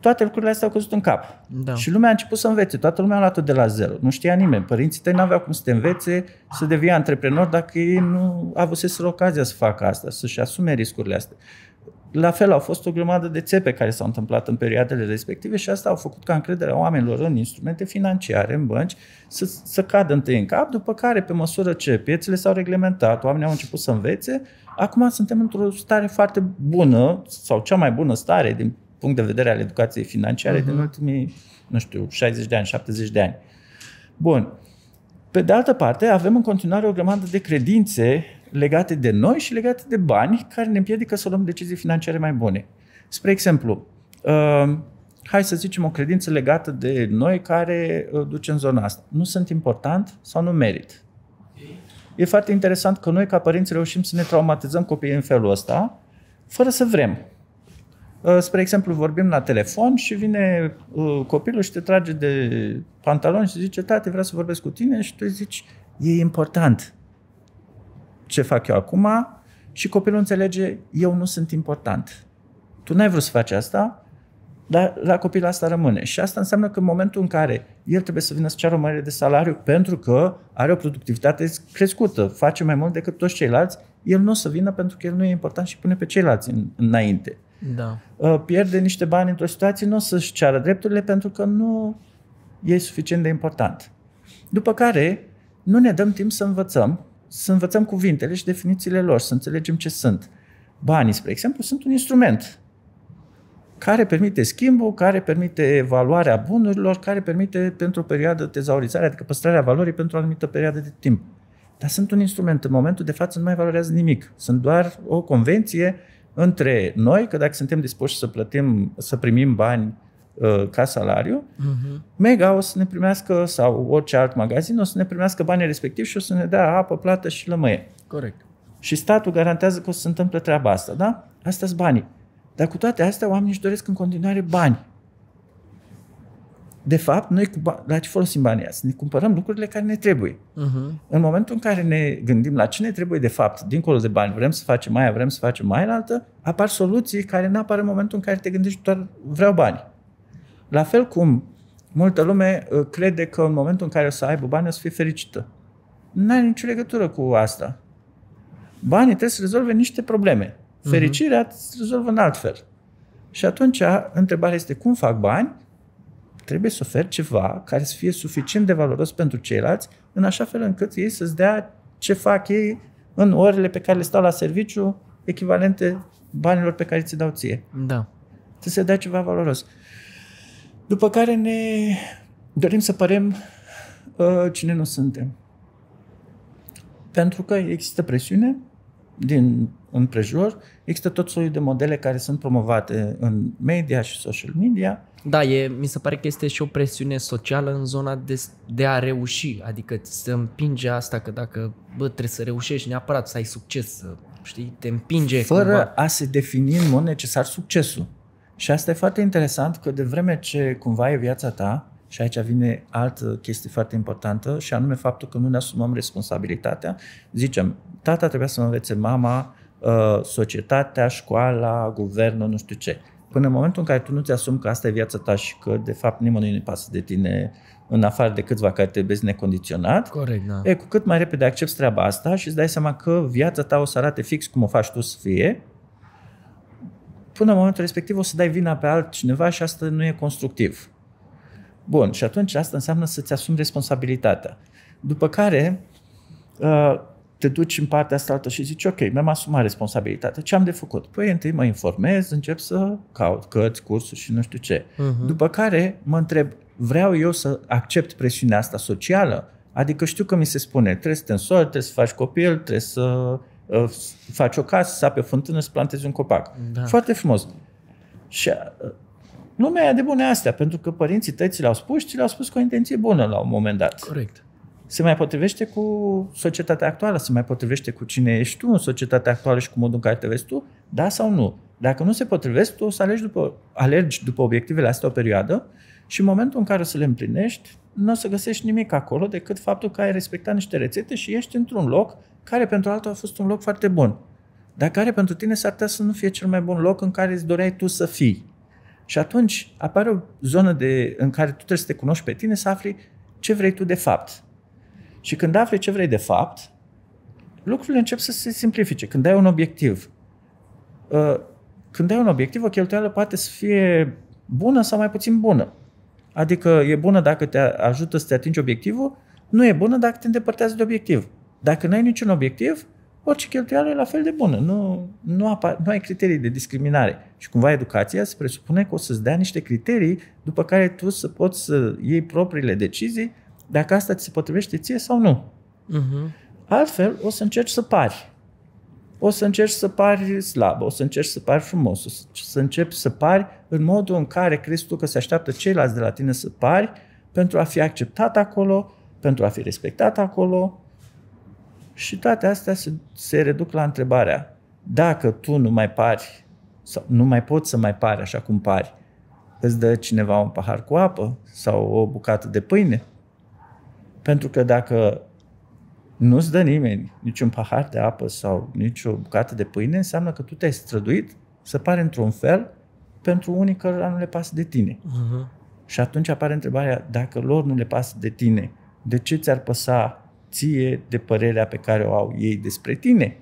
Speaker 1: toate lucrurile astea au căzut în cap. Da. Și lumea a început să învețe, toată lumea a luat-o de la zero. Nu știa nimeni, părinții tăi n-aveau cum să te învețe să devii antreprenor dacă ei nu avuseseră ocazia să facă asta, să-și asume riscurile astea. La fel, au fost o grămadă de țepe care s-au întâmplat în perioadele respective și asta au făcut ca încrederea oamenilor în instrumente financiare, în bănci, să, să cadă întâi în cap, după care, pe măsură ce piețele s-au reglementat, oamenii au început să învețe, acum suntem într-o stare foarte bună, sau cea mai bună stare din punct de vedere al educației financiare uh-huh. din mhm. ultimii, nu știu, 60 de ani, 70 de ani. Bun. Pe de altă parte, avem în continuare o grămadă de credințe legate de noi și legate de bani care ne împiedică să luăm decizii financiare mai bune. Spre exemplu, uh, hai să zicem o credință legată de noi care uh, duce în zona asta. Nu sunt important sau nu merit. E foarte interesant că noi ca părinți reușim să ne traumatizăm copiii în felul ăsta, fără să vrem. Uh, spre exemplu, vorbim la telefon și vine copilul și te trage de pantaloni și zice, tată, vreau să vorbesc cu tine și tu îi zici, e important ce fac eu acum și copilul înțelege, eu nu sunt important. Tu n-ai vrut să faci asta, dar la copil asta rămâne. Și asta înseamnă că în momentul în care el trebuie să vină să ceară o mărire de salariu pentru că are o productivitate crescută, face mai mult decât toți ceilalți, el nu o să vină pentru că el nu e important și pune pe ceilalți în, înainte. Da. Uh, pierde niște bani într-o situație, nu o să-și ceară drepturile pentru că nu e suficient de important. După care, nu ne dăm timp să învățăm să învățăm cuvintele și definițiile lor, să înțelegem ce sunt. Banii, spre exemplu, sunt un instrument care permite schimbul, care permite evaluarea bunurilor, care permite pentru o perioadă tezaurizare, adică păstrarea valorii pentru o anumită perioadă de timp. Dar sunt un instrument. În momentul de față nu mai valorează nimic. Sunt doar o convenție între noi, că dacă suntem dispuși să plătim, să primim bani Uh, ca salariu, uh-huh. Mega o să ne primească, sau orice alt magazin, o să ne primească banii respectiv și o să ne dea apă, plată și lămâie. Corect. Și statul garantează că o să se întâmple treaba asta, da? Asta sunt banii. Dar cu toate astea, oamenii își doresc în continuare bani. De fapt, noi cu ba- la ce folosim banii azi? Ne cumpărăm lucrurile care ne trebuie. Uh-huh. În momentul în care ne gândim la ce ne trebuie de fapt, dincolo de bani, vrem să facem mai, vrem să facem mai înaltă, apar soluții care nu apar în momentul în care te gândești doar vreau bani. La fel cum multă lume uh, crede că în momentul în care o să aibă bani o să fie fericită. Nu are nicio legătură cu asta. Banii trebuie să rezolve niște probleme. Mhm. Fericirea uh-huh. se rezolvă în alt fel. Și atunci întrebarea este cum fac bani? Trebuie să oferi ceva care să fie suficient de valoros pentru ceilalți, în așa fel încât ei să-ți dea ce fac ei în orele pe care le stau la serviciu, echivalente banilor pe care ți dau ție. Da. Trebuie să dea ceva valoros. După care ne dorim să părem uh, cine nu suntem. Pentru că există presiune din împrejur, există tot soiul de modele care sunt promovate în media și social media.
Speaker 2: Da, e, mi se pare că este și o presiune socială în zona de, de a reuși, adică să împinge asta că dacă bă, trebuie să reușești neapărat să ai succes, să, știi, te împinge Fără cumva.
Speaker 1: a se defini în mod necesar succesul. Și asta e foarte interesant că de vreme ce cumva e viața ta, și aici vine altă chestie foarte importantă, și anume faptul că nu ne asumăm responsabilitatea. Zicem, tata trebuia să învețe mama, ă, societatea, școala, guvernul, nu știu ce. Până în momentul în care tu nu ți asumi că asta e viața ta și că, de fapt, nimănui nu-i pasă de tine, în afară de câțiva care te vezi necondiționat, Corect, da. e, cu cât mai repede accepti treaba asta și îți dai seama că viața ta o să arate fix cum o faci tu să fie, până în momentul respectiv o să dai vina pe altcineva și asta nu e constructiv. Bun, și atunci asta înseamnă să-ți asumi responsabilitatea. După care uh, te duci în partea asta altă și zici, ok, mi-am asumat responsabilitatea, ce am de făcut? Păi întâi mă informez, încep să caut cărți, cursuri și nu știu ce. Uh-huh. După care mă întreb, vreau eu să accept presiunea asta socială? Adică știu că mi se spune, trebuie să te însori, trebuie să faci copil, trebuie să faci o casă, pe o fântână, să plantezi un copac. Da. Foarte frumos. Și uh, lumea e de bune astea, pentru că părinții tăi ți le-au spus și ți le-au spus cu o intenție bună la un moment dat. Corect. Se mai potrivește cu societatea actuală, se mai potrivește cu cine ești tu în societatea actuală și cu modul în care te vezi tu, da sau nu. Dacă nu se potrivesc, tu o să alegi după, alergi după obiectivele astea o perioadă și în momentul în care o să le împlinești, nu o să găsești nimic acolo decât faptul că ai respectat niște rețete și ești într-un loc care pentru altul a fost un loc foarte bun, dar care pentru tine s-ar putea să nu fie cel mai bun loc în care îți doreai tu să fii. Și atunci apare o zonă de, în care tu trebuie să te cunoști pe tine, să afli ce vrei tu de fapt. Și când afli ce vrei de fapt, lucrurile încep să se simplifice. Când ai un obiectiv, uh, când ai un obiectiv, o cheltuială poate să fie bună sau mai puțin bună. Adică e bună dacă te ajută să te atingi obiectivul, nu e bună dacă te îndepărtează de obiectiv. Dacă nu ai niciun obiectiv, orice cheltuială e la fel de bună. Nu, nu, apar, nu ai criterii de discriminare. Și cumva educația se presupune că o să-ți dea niște criterii după care tu să poți să iei propriile decizii dacă asta ți se potrivește ție sau nu. Uh-huh. Altfel, o să încerci să pari. O să încerci să pari slab, o să încerci să pari frumos, o să, să începi să pari în modul în care crezi tu că se așteaptă ceilalți de la tine să pari pentru a fi acceptat acolo, pentru a fi respectat acolo, și toate astea se, se reduc la întrebarea dacă tu nu mai pari, sau nu mai poți să mai pari așa cum pari, îți dă cineva un pahar cu apă sau o bucată de pâine? Pentru că dacă nu-ți dă nimeni niciun pahar de apă sau nicio bucată de pâine, înseamnă că tu te-ai străduit să pare într-un fel pentru unii cărora nu le pasă de tine. Uh-huh. Și atunci apare întrebarea, dacă lor nu le pasă de tine, de ce ți-ar păsa ție de părerea pe care o au ei despre tine.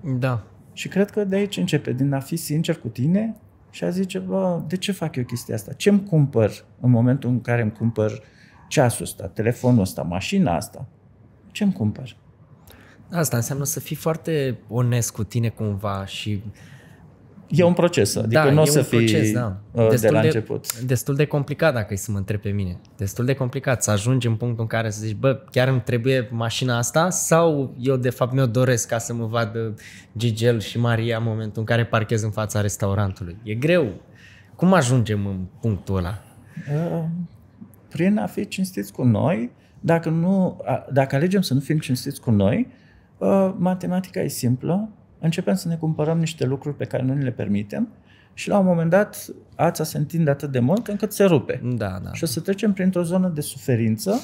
Speaker 1: Da. Și cred că de aici începe, din a fi sincer cu tine și a zice, bă, de ce fac eu chestia asta? Ce îmi cumpăr în momentul în care îmi cumpăr ceasul ăsta, telefonul ăsta, mașina asta? Ce îmi cumpăr?
Speaker 2: Asta înseamnă să fii foarte onest cu tine cumva și
Speaker 1: E un proces, adică da, nu o să fii proces, da. destul uh, de la de, început.
Speaker 2: Destul de complicat dacă îi să mă întreb pe mine. Destul de complicat să ajungi în punctul în care să zici, bă, chiar îmi trebuie mașina asta sau eu de fapt mi-o doresc ca să mă vadă Gigel și Maria în momentul în care parchez în fața restaurantului. E greu. Cum ajungem în punctul ăla?
Speaker 1: Uh, prin a fi cinstiți cu noi, dacă, nu, dacă alegem să nu fim cinstiți cu noi, uh, matematica e simplă, începem să ne cumpărăm niște lucruri pe care nu le permitem și la un moment dat ața se întinde atât de mult încât se rupe. Da, da. Și o să trecem printr-o zonă de suferință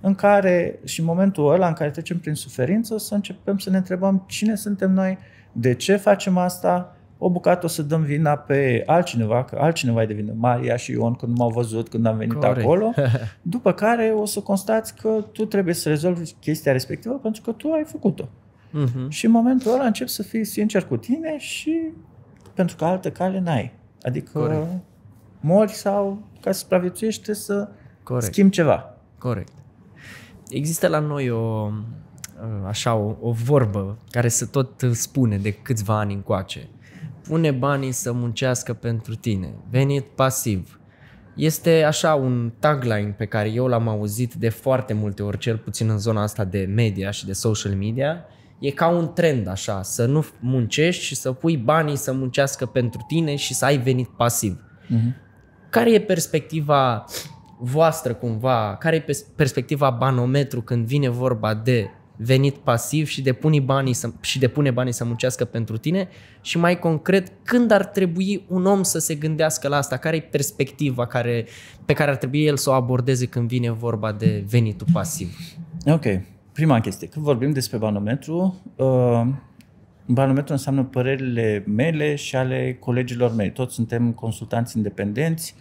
Speaker 1: în care și în momentul ăla în care trecem prin suferință o să începem să ne întrebăm cine suntem noi, de ce facem asta, o bucată o să dăm vina pe altcineva, că altcineva e de vină, Maria și Ion, când m-au văzut, când am venit Corect. acolo, [LAUGHS] după care o să constați că tu trebuie să rezolvi chestia respectivă pentru că tu ai făcut-o. Uh-huh. Și în momentul ăla încep să fii sincer cu tine și pentru că altă cale n-ai. Adică Corect. mori sau ca să supraviețuiești să Corect. schimbi ceva. Corect. Există la noi o,
Speaker 2: uh, așa, o, o vorbă care se tot spune de câțiva ani încoace. Pune banii să muncească pentru tine. Venit pasiv. Este așa un tagline pe care eu l-am auzit de foarte multe ori, cel puțin în zona asta de media și de social media, e ca un trend așa, să nu muncești și să pui banii să muncească pentru tine și să ai venit pasiv. Uh-huh. Care e perspectiva voastră cumva, care e perspectiva banometru când vine vorba de venit pasiv și depune banii să, și de pune banii să muncească pentru tine și mai concret când ar trebui un om să se gândească la asta, care e perspectiva care, pe
Speaker 1: care ar trebui el să o abordeze când vine vorba de venitul pasiv. Ok prima chestie, când vorbim despre banometru, uh, banometru înseamnă părerile mele și ale colegilor mei. Toți suntem consultanți independenți,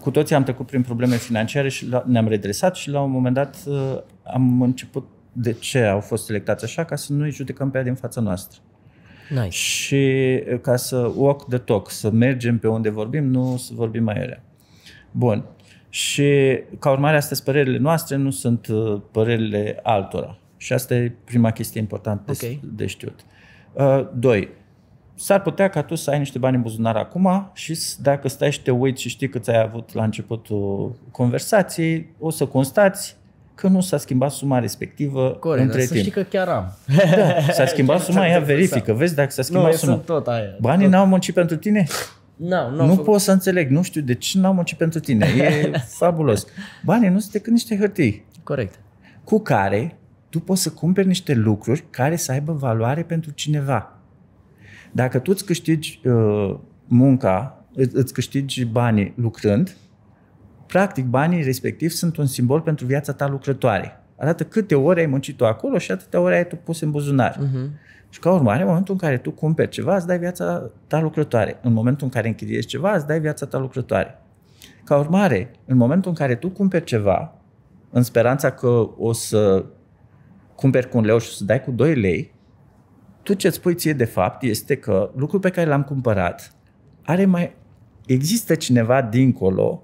Speaker 1: cu toții am trecut prin probleme financiare și ne-am redresat și la un moment dat uh, am început de ce au fost selectați așa, ca să nu îi judecăm pe ea din fața noastră. Nice. Și uh, ca să walk the talk, să mergem pe unde vorbim, nu să vorbim mai rea. Bun. Și, ca urmare, astea sunt părerile noastre, nu sunt uh, părerile altora. Și asta e prima chestie importantă okay. de știut. Uh, doi, s-ar putea ca tu să ai niște bani în buzunar acum și dacă stai și te uiți și știi cât ai avut la începutul conversației, o să constați că nu s-a schimbat suma respectivă Corine, între să timp. știi că chiar am. Da, s-a schimbat [LAUGHS] suma, ea verifică. Vezi dacă s-a schimbat nu, suma. Nu, tot aia. Banii tot. n-au muncit pentru tine?
Speaker 2: No, nu făcut. pot
Speaker 1: să înțeleg, nu știu de ce n-am muncit pentru tine. E [LAUGHS] fabulos. Banii nu sunt decât niște hârtii. Corect. Cu care tu poți să cumperi niște lucruri care să aibă valoare pentru cineva. Dacă tu îți câștigi uh, munca, îți câștigi banii lucrând, practic banii respectiv sunt un simbol pentru viața ta lucrătoare. Arată câte ore ai muncit tu acolo și atâtea ore ai tu pus în buzunar. Uh-huh. Și ca urmare, în momentul în care tu cumperi ceva, îți dai viața ta lucrătoare. În momentul în care închiriezi ceva, îți dai viața ta lucrătoare. Ca urmare, în momentul în care tu cumperi ceva, în speranța că o să cumperi cu un leu și o să dai cu 2 lei, tu ce spui ție de fapt este că lucrul pe care l-am cumpărat are mai... Există cineva dincolo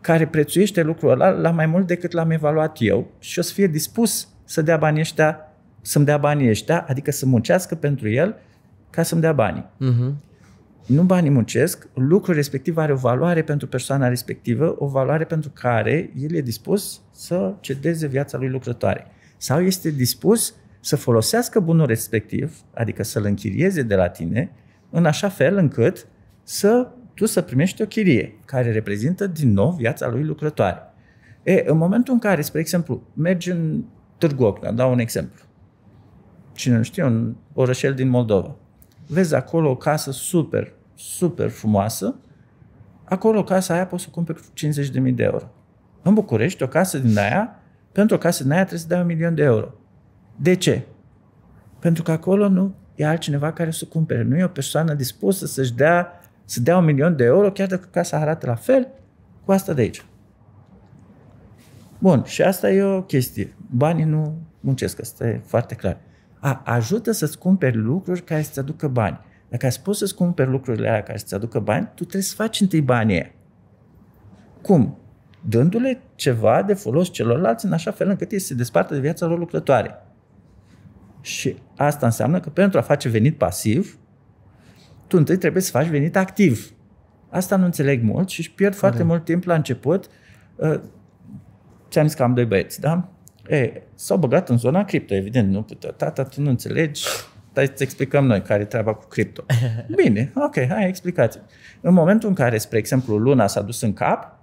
Speaker 1: care prețuiește lucrul ăla la mai mult decât l-am evaluat eu și o să fie dispus să dea banii ăștia să-mi dea banii ăștia, adică să muncească pentru el ca să-mi dea banii. Uh-huh. Nu banii muncesc, lucrul respectiv are o valoare pentru persoana respectivă, o valoare pentru care el e dispus să cedeze viața lui lucrătoare. Sau este dispus să folosească bunul respectiv, adică să-l închirieze de la tine, în așa fel încât să tu să primești o chirie, care reprezintă din nou viața lui lucrătoare. E, în momentul în care, spre exemplu, mergi în Târgu Ocna, dau un exemplu, cine nu știe, un orășel din Moldova. Vezi acolo o casă super, super frumoasă, acolo casa aia poți să o cumperi cu 50.000 de euro. În București, o casă din aia, pentru o casă din aia trebuie să dai un milion de euro. De ce? Pentru că acolo nu e altcineva care să o cumpere. Nu e o persoană dispusă să-și dea, să dea un milion de euro, chiar dacă casa arată la fel, cu asta de aici. Bun, și asta e o chestie. Banii nu muncesc, asta e foarte clar. A, ajută să-ți cumperi lucruri care să-ți aducă bani. Dacă ai spus să-ți cumperi lucrurile alea care să-ți aducă bani, tu trebuie să faci întâi banii aia. Cum? Dându-le ceva de folos celorlalți în așa fel încât ei se despartă de viața lor lucrătoare. Și asta înseamnă că pentru a face venit pasiv, tu întâi trebuie să faci venit activ. Asta nu înțeleg mult și își pierd foarte mult timp la început. Uh, ți-am zis că am doi băieți, da? E, s-au băgat în zona cripto, evident, nu putea. Tata, tu nu înțelegi, dar îți explicăm noi care e treaba cu cripto. [LAUGHS] Bine, ok, hai, explicați. În momentul în care, spre exemplu, luna s-a dus în cap,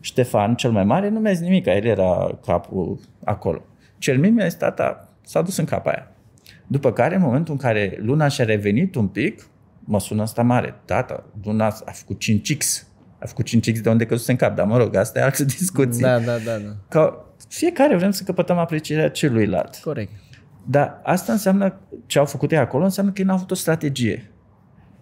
Speaker 1: Ștefan, cel mai mare, nu mi nimic, el era capul acolo. Cel mic mi-a zis, tata, s-a dus în cap aia. După care, în momentul în care luna și-a revenit un pic, mă sună asta mare, tata, luna a făcut 5x. A făcut 5x de unde căzuse în cap, dar mă rog, asta e altă discuție. Da, da, da. da. Că fiecare vrem să căpătăm aprecierea celuilalt. Corect. Dar asta înseamnă, ce au făcut ei acolo, înseamnă că ei n-au avut o strategie.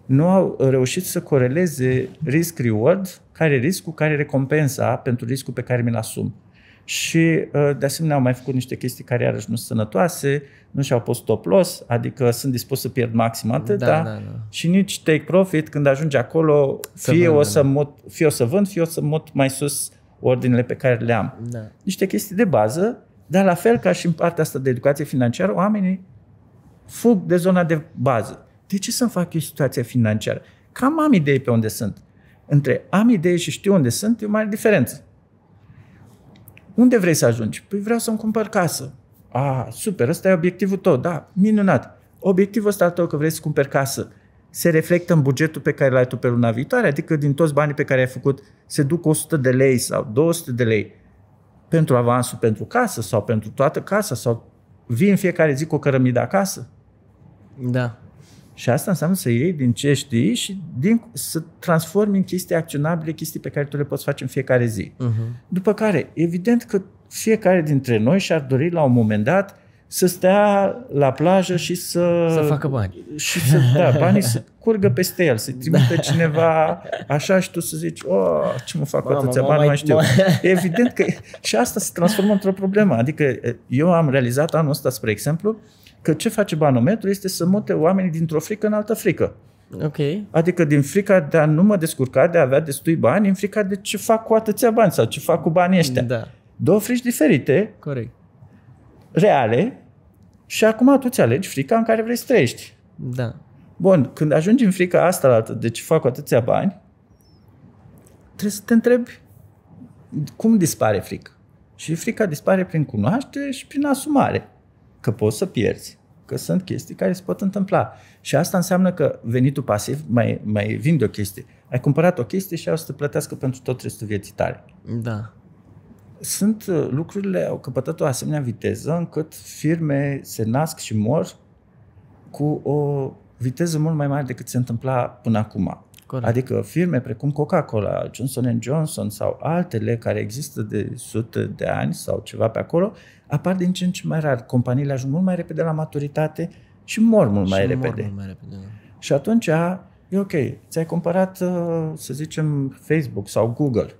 Speaker 1: Nu au reușit să coreleze risk-reward, care e riscul, care e recompensa pentru riscul pe care mi-l asum. Și, uh, de asemenea, au mai făcut niște chestii care iarăși nu sunt sănătoase, nu și-au pus top loss, adică sunt dispus să pierd maxim atât, da, da, da. și nici take profit, când ajungi acolo, fie, vând, o da. să mut, fie o să vând, fie o să mut mai sus ordinele pe care le am. Da. Niște chestii de bază, dar la fel ca și în partea asta de educație financiară, oamenii fug de zona de bază. De ce să-mi fac eu situația financiară? Cam am idei pe unde sunt. Între am idei și știu unde sunt, e o mare diferență. Unde vrei să ajungi? Păi vreau să-mi cumpăr casă. A, super, ăsta e obiectivul tău, da, minunat. Obiectivul ăsta al tău că vrei să cumperi casă se reflectă în bugetul pe care l-ai tu pe luna viitoare, adică din toți banii pe care ai făcut se duc 100 de lei sau 200 de lei pentru avansul pentru casă sau pentru toată casa sau vii în fiecare zi cu o cărămidă acasă. Da. Și asta înseamnă să iei din ce știi și din, să transformi în chestii acționabile chestii pe care tu le poți face în fiecare zi. Uh-huh. După care, evident că fiecare dintre noi și-ar dori la un moment dat să stea la plajă și să... Să facă bani. Și să, da, banii să [LAUGHS] curgă peste el, să-i trimită da. cineva așa și tu să zici, oh, ce mă fac cu atâția bani, mai, mai știu. Evident că și asta se transformă într-o problemă. Adică eu am realizat anul ăsta, spre exemplu, că ce face banometru este să mute oamenii dintr-o frică în altă frică. Okay. Adică din frica de a nu mă descurca, de a avea destui bani, în frica de ce fac cu atâția bani sau ce fac cu banii ăștia. Da. Două frici diferite, Corect reale și acum tu ți alegi frica în care vrei să trăiești. Da. Bun, când ajungi în frica asta, la, de deci ce fac atâția bani, trebuie să te întrebi cum dispare frica. Și frica dispare prin cunoaștere și prin asumare. Că poți să pierzi, că sunt chestii care se pot întâmpla. Și asta înseamnă că venitul pasiv, mai, mai vinde o chestie. Ai cumpărat o chestie și ai o să te plătească pentru tot restul vieții tale. Da sunt uh, lucrurile au căpătat o asemenea viteză încât firme se nasc și mor cu o viteză mult mai mare decât se întâmpla până acum. Corect. Adică firme precum Coca-Cola, Johnson Johnson sau altele care există de sute de ani sau ceva pe acolo, apar din ce în ce mai rar. Companiile ajung mult mai repede la maturitate și mor mult și mai mor repede. Mult mai repede. Da. Și atunci e ok, ți-ai cumpărat, uh, să zicem, Facebook sau Google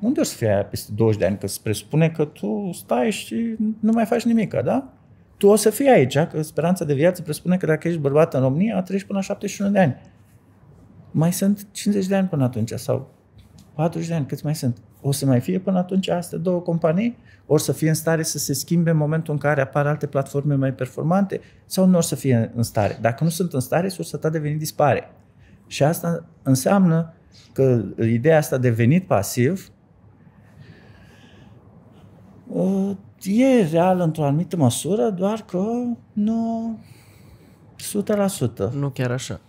Speaker 1: unde o să fie aia peste 20 de ani? Că se presupune că tu stai și nu mai faci nimic, da? Tu o să fii aici, că speranța de viață presupune că dacă ești bărbat în România, treci până la 71 de ani. Mai sunt 50 de ani până atunci sau 40 de ani, câți mai sunt? O să mai fie până atunci astea două companii? o să fie în stare să se schimbe în momentul în care apar alte platforme mai performante? Sau nu o să fie în stare? Dacă nu sunt în stare, sursa ta de venit dispare. Și asta înseamnă că ideea asta de venit pasiv Uh, e real într-o anumită măsură, doar că nu 100%. Nu chiar așa.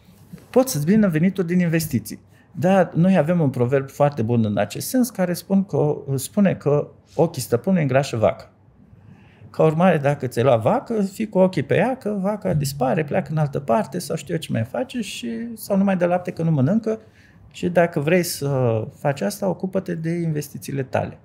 Speaker 1: Pot să-ți vină venituri din investiții. Dar noi avem un proverb foarte bun în acest sens care spun că, spune că ochii stăpânului îngrașă vaca. Ca urmare, dacă ți-ai luat vacă, fii cu ochii pe ea, că vaca dispare, pleacă în altă parte sau știu eu ce mai face și, sau nu mai de lapte că nu mănâncă și dacă vrei să faci asta, ocupă-te de investițiile tale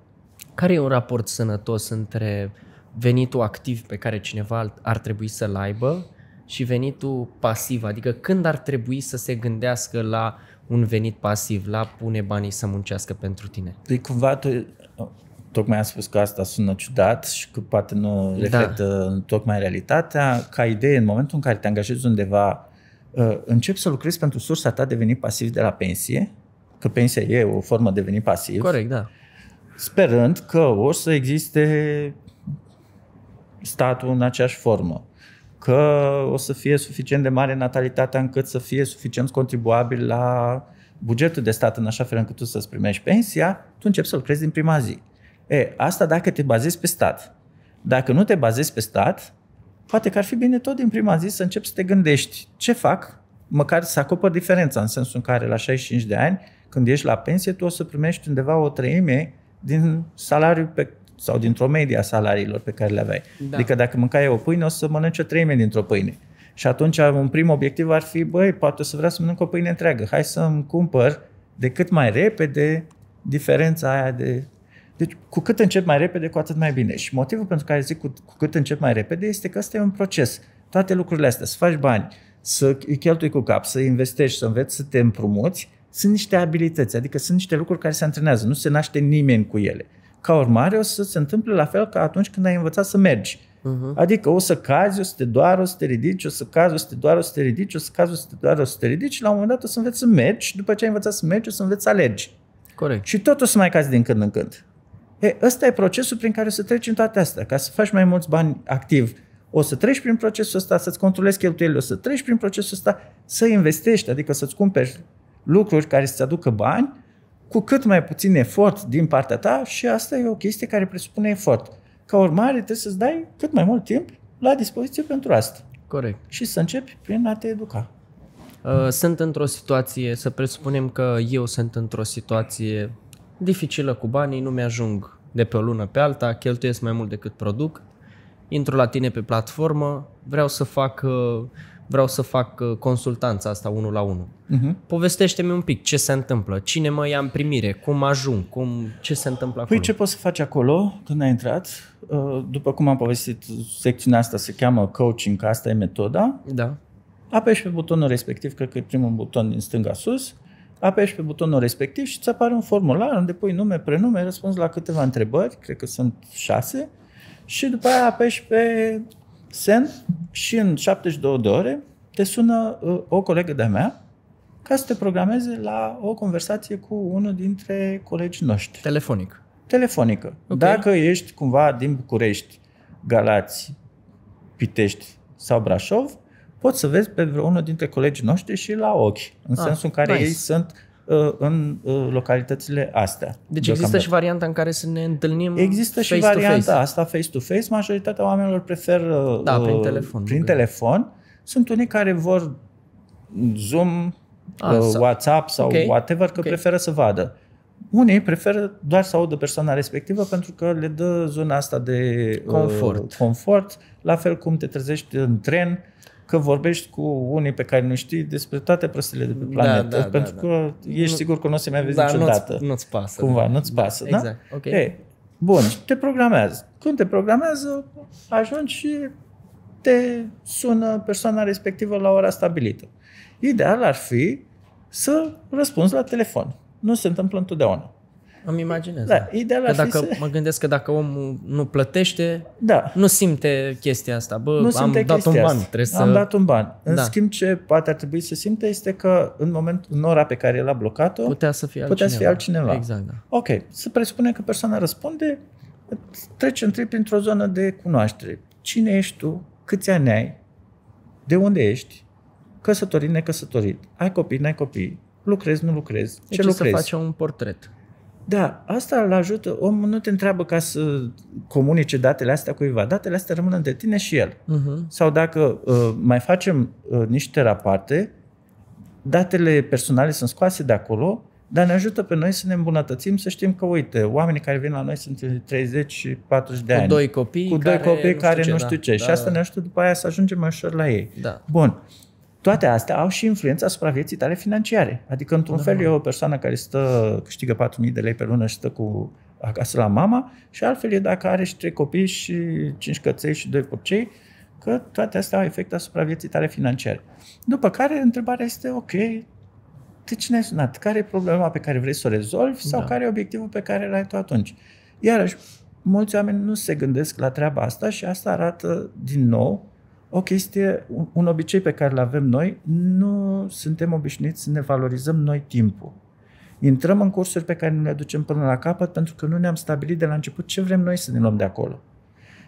Speaker 1: care e un
Speaker 2: raport sănătos între venitul activ pe care cineva ar trebui să-l aibă și venitul pasiv, adică când ar trebui să se gândească la un venit pasiv, la pune banii să muncească pentru tine.
Speaker 1: Păi cumva tu, tocmai am spus că asta sună ciudat și că poate nu da. reflectă da. tocmai realitatea, ca idee în momentul în care te angajezi undeva, ă, începi să lucrezi pentru sursa ta de venit pasiv de la pensie, că pensia e o formă de venit pasiv. Corect, da. Uh, sperând că o să existe statul în aceeași formă, că o să fie suficient de mare natalitatea încât să fie suficient contribuabil la bugetul de stat în așa fel încât tu să-ți primești pensia, tu începi să-l crezi din prima zi. E, asta dacă te bazezi pe stat. Dacă nu te bazezi pe stat, poate că ar fi bine tot din prima zi să începi să te gândești ce fac, măcar să acopăr diferența în sensul în care la 65 de ani, când ești la pensie, tu o să primești undeva o treime din salariul pe, sau dintr-o medie a salariilor pe care le aveai. Da. Adică dacă mâncai o pâine, o să mănânci o treime dintr-o pâine. Și atunci un prim obiectiv ar fi, băi, poate o să vreau să mănânc o pâine întreagă. Hai să-mi cumpăr de cât mai repede diferența aia de... Deci cu cât încep mai repede, cu atât mai bine. Și motivul pentru care zic cu, cu cât încep mai repede este că ăsta e un proces. Toate lucrurile astea, să faci bani, să îi cheltui cu cap, să investești, să înveți să te împrumuți, sunt niște abilități, adică sunt niște lucruri care se antrenează, nu se naște nimeni cu ele. Ca urmare, o să se întâmple la fel ca atunci când ai învățat să mergi. Uh-huh. Adică o să cazi, o să te doar, o să te ridici, o să cazi, o să te doar, o să te ridici, o să cazi, o să te doar, o să te ridici și la un moment dat o să înveți să mergi, după ce ai învățat să mergi, o să înveți să alergi. Corect. Și tot o să mai cazi din când în când. E, ăsta e procesul prin care o să treci în toate astea. Ca să faci mai mulți bani activ, o să treci prin procesul ăsta, să-ți controlezi cheltuielile, o să treci prin procesul ăsta, să investești, adică să-ți cumperi lucruri care să-ți aducă bani cu cât mai puțin efort din partea ta și asta e o chestie care presupune efort. Ca urmare, trebuie să-ți dai cât mai mult timp la dispoziție pentru asta. Corect. Și să începi prin a te educa.
Speaker 2: Uh, sunt într-o situație, să presupunem că eu sunt într-o situație dificilă cu banii, nu mi-ajung de pe o lună pe alta, cheltuiesc mai mult decât produc, intru la tine pe platformă, vreau să fac uh, vreau să fac uh, consultanța asta unul la unul. Uh-huh. Povestește-mi un pic ce se întâmplă, cine mă ia în primire, cum ajung, cum,
Speaker 1: ce se întâmplă păi acolo. Păi ce poți să faci acolo când ai intrat? Uh, după cum am povestit, secțiunea asta se cheamă coaching, asta e metoda. Da. Apeși pe butonul respectiv, cred că e primul buton din stânga sus, apeși pe butonul respectiv și îți apare un formular unde pui nume, prenume, răspunzi la câteva întrebări, cred că sunt șase, și după aia apeși pe sen și în 72 de ore te sună uh, o colegă de-a mea ca să te programeze la o conversație cu unul dintre colegii noștri. Telefonic. Telefonică. Okay. Dacă ești cumva din București, Galați, Pitești sau Brașov, poți să vezi pe vreunul dintre colegii noștri și la ochi, în ah, sensul în care nice. ei sunt Uh, în uh, localitățile astea. Deci există și
Speaker 2: varianta în care să ne întâlnim Există face și varianta
Speaker 1: face. asta face-to-face. Majoritatea oamenilor prefer uh, da, prin telefon. Prin telefon. Sunt unii care vor Zoom, A, ah, WhatsApp sau okay. whatever, că okay. preferă să vadă. Unii preferă doar să audă persoana respectivă pentru că le dă zona asta de confort. Uh, confort la fel cum te trezești în tren că vorbești cu unii pe care nu știi despre toate prostile de pe planetă, da, da, pentru da, da. că ești nu, sigur că nu o să mai vezi da, niciodată. Nu-ți, nu-ți pasă. Cumva, da. nu-ți pasă, da? da? Exact, okay. Hey, bun, te programează. Când te programează, ajungi și te sună persoana respectivă la ora stabilită. Ideal ar fi să răspunzi la telefon. Nu se întâmplă întotdeauna.
Speaker 2: Îmi imaginez. Da, da. Ideal ar dacă, să... Mă gândesc că dacă omul nu plătește, da. nu simte
Speaker 1: chestia asta. Bă, nu am dat un ban. Trebuie am să... dat un ban. În da. schimb, ce poate ar trebui să simte este că în momentul, în ora pe care el a blocat-o, putea să fie putea altcineva. Să fie altcineva. Exact, da. Ok. Să presupune că persoana răspunde, trece întâi printr-o zonă de cunoaștere. Cine ești tu? Câți ani ai? De unde ești? Căsătorit, necăsătorit? Ai copii, n-ai copii? Lucrezi, nu lucrezi? Ce deci lucrezi? să face
Speaker 2: un portret.
Speaker 1: Da, asta îl ajută. Omul nu te întreabă ca să comunice datele astea cuiva. Datele astea rămân între tine și el. Uh-huh. Sau dacă uh, mai facem uh, niște rapoarte, datele personale sunt scoase de acolo, dar ne ajută pe noi să ne îmbunătățim, să știm că, uite, oamenii care vin la noi sunt 30 și 40 de cu ani. Cu doi copii. Cu doi care copii care nu știu da. ce. Da. Și asta ne ajută după aia să ajungem mai ușor la ei. Da. Bun toate astea au și influența asupra vieții tale financiare. Adică, într-un da. fel, da. e o persoană care stă, câștigă 4.000 de lei pe lună și stă cu acasă la mama și altfel e dacă are și trei copii și cinci căței și doi porcei, că toate astea au efect asupra vieții tale financiare. După care, întrebarea este, ok, de cine ai sunat? Care e problema pe care vrei să o rezolvi sau da. care e obiectivul pe care l-ai tu atunci? Iarăși, mulți oameni nu se gândesc la treaba asta și asta arată, din nou, o chestie, un, un obicei pe care îl avem noi, nu suntem obișnuiți să ne valorizăm noi timpul. Intrăm în cursuri pe care nu le aducem până la capăt pentru că nu ne-am stabilit de la început ce vrem noi să ne luăm de acolo.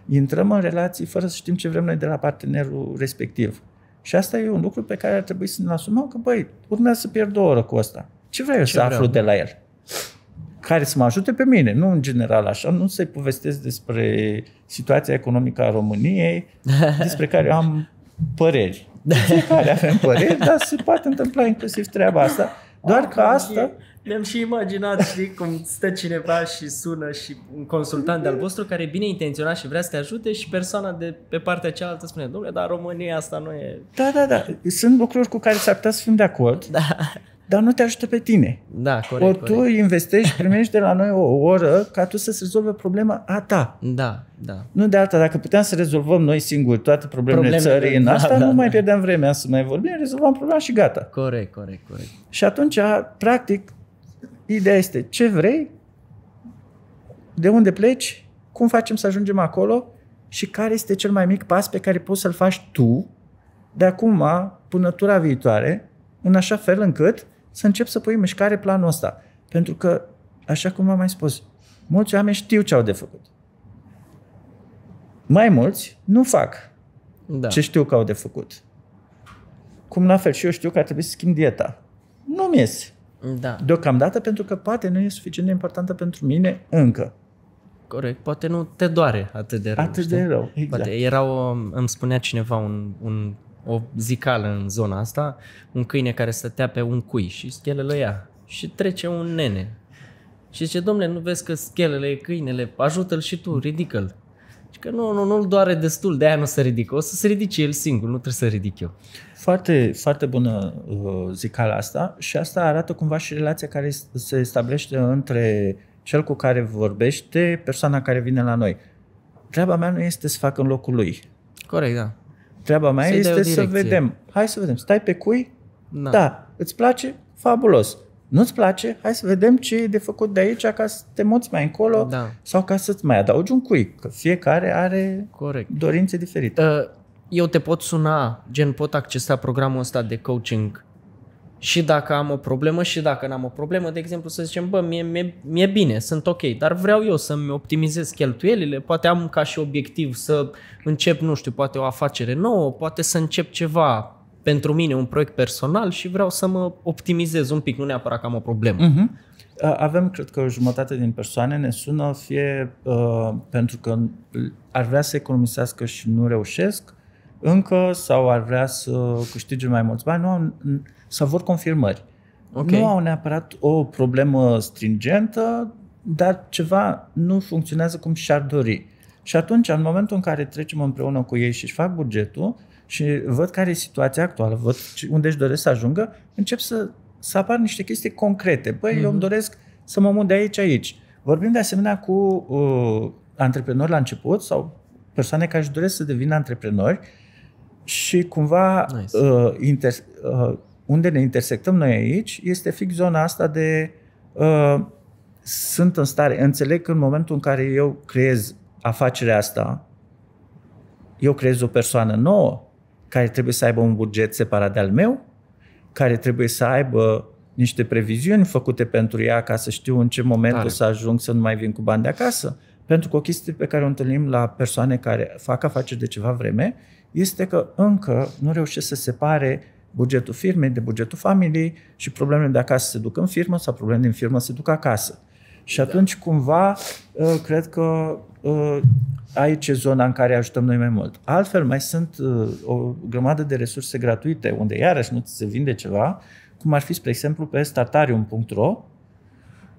Speaker 1: Intrăm în relații fără să știm ce vrem noi de la partenerul respectiv. Și asta e un lucru pe care ar trebui să ne asumăm că, băi, urmează să pierd o oră cu asta. Ce vreau ce să vreau? aflu de la el? care să mă ajute pe mine, nu în general așa, nu să-i povestesc despre situația economică a României, [LAUGHS] despre care am păreri. De da. fiecare avem păreri, dar se poate întâmpla inclusiv treaba asta,
Speaker 2: doar că asta... Ne-am și imaginat, știi, cum stă cineva și sună și un consultant de-al vostru care e bine intenționat și vrea să te ajute și persoana de pe partea cealaltă spune, domnule, dar România asta nu e...
Speaker 1: Da, da, da. Sunt lucruri cu care s-ar putea să fim de acord. Da dar nu te ajută pe tine.
Speaker 2: Da, corect. Ori tu corect.
Speaker 1: investești, [LAUGHS] primești de la noi o oră ca tu să-ți rezolve problema a ta. Da, da. Nu de alta. Dacă puteam să rezolvăm noi singuri toate problemele, problemele țării în da, asta, da, nu da, mai da. pierdeam vremea să mai vorbim, rezolvam problema și gata. Corect, corect, corect. Și atunci, practic, ideea este ce vrei, de unde pleci, cum facem să ajungem acolo și care este cel mai mic pas pe care poți să-l faci tu de acum până tura viitoare, în așa fel încât să încep să pui în mișcare planul ăsta. Pentru că, așa cum am mai spus, mulți oameni știu ce au de făcut. Mai mulți nu fac da. ce știu că au de făcut. Cum la fel și eu știu că ar trebui să schimb dieta. Nu mi ies. Da. Deocamdată pentru că poate nu e suficient de importantă pentru mine încă.
Speaker 2: Corect, poate nu te doare atât de rău. Atât știi? de rău, exact. Poate era o, îmi spunea cineva un, un o zicală în zona asta, un câine care stătea pe un cui și schelele ia și trece un nene. Și zice, domnule, nu vezi că schelele câinele, ajută-l și tu, ridică-l. Și că nu, nu, nu-l doare destul, de aia nu
Speaker 1: se ridică, o să se ridice el singur, nu trebuie să ridic eu. Foarte, foarte bună uh, zicala asta și asta arată cumva și relația care se stabilește între cel cu care vorbește, persoana care vine la noi. Treaba mea nu este să fac în locul lui. Corect, da. Treaba mea să este să vedem. Hai să vedem. Stai pe cui? Da. da. Îți place? Fabulos. Nu-ți place? Hai să vedem ce e de făcut de aici ca să te moți mai încolo da. sau ca să-ți mai adaugi un cui. Că fiecare are Corect. dorințe diferite.
Speaker 2: Uh, eu te pot suna, gen pot accesa programul ăsta de coaching și dacă am o problemă și dacă n-am o problemă, de exemplu să zicem, bă, mie, mie, mie bine, sunt ok, dar vreau eu să-mi optimizez cheltuielile, poate am ca și obiectiv să încep, nu știu, poate o afacere nouă, poate să încep ceva pentru mine, un proiect personal și vreau să
Speaker 1: mă optimizez un pic, nu neapărat că am o problemă. Uh-huh. Avem, cred că, o jumătate din persoane ne sună fie uh, pentru că ar vrea să economisească și nu reușesc încă sau ar vrea să câștige mai mulți bani, nu, sau vor confirmări. Okay. Nu au neapărat o problemă stringentă, dar ceva nu funcționează cum și-ar dori. Și atunci, în momentul în care trecem împreună cu ei și fac bugetul și văd care e situația actuală, văd unde își doresc să ajungă, încep să, să apar niște chestii concrete. Băi, mm-hmm. eu îmi mhm. doresc să mă mut de aici aici. Vorbim de asemenea cu uh, antreprenori la început sau persoane care își doresc să devină antreprenori și cumva nice. uh, inter, uh, unde ne intersectăm noi aici este fix zona asta de uh, sunt în stare, înțeleg că în momentul în care eu creez afacerea asta, eu creez o persoană nouă care trebuie să aibă un buget separat de al meu, care trebuie să aibă niște previziuni făcute pentru ea ca să știu în ce moment Tare. o să ajung să nu mai vin cu bani de acasă. Pentru că o chestie pe care o întâlnim la persoane care fac afaceri de ceva vreme este că încă nu reușesc să separe bugetul firmei, de bugetul familiei și problemele de acasă se duc în firmă sau problemele din firmă se duc acasă. Și da. atunci, cumva, ă, cred că ă, aici e zona în care ajutăm noi mai mult. Altfel, mai sunt ă, o grămadă de resurse gratuite, unde iarăși nu ți se vinde ceva, cum ar fi, spre exemplu, pe startarium.ro,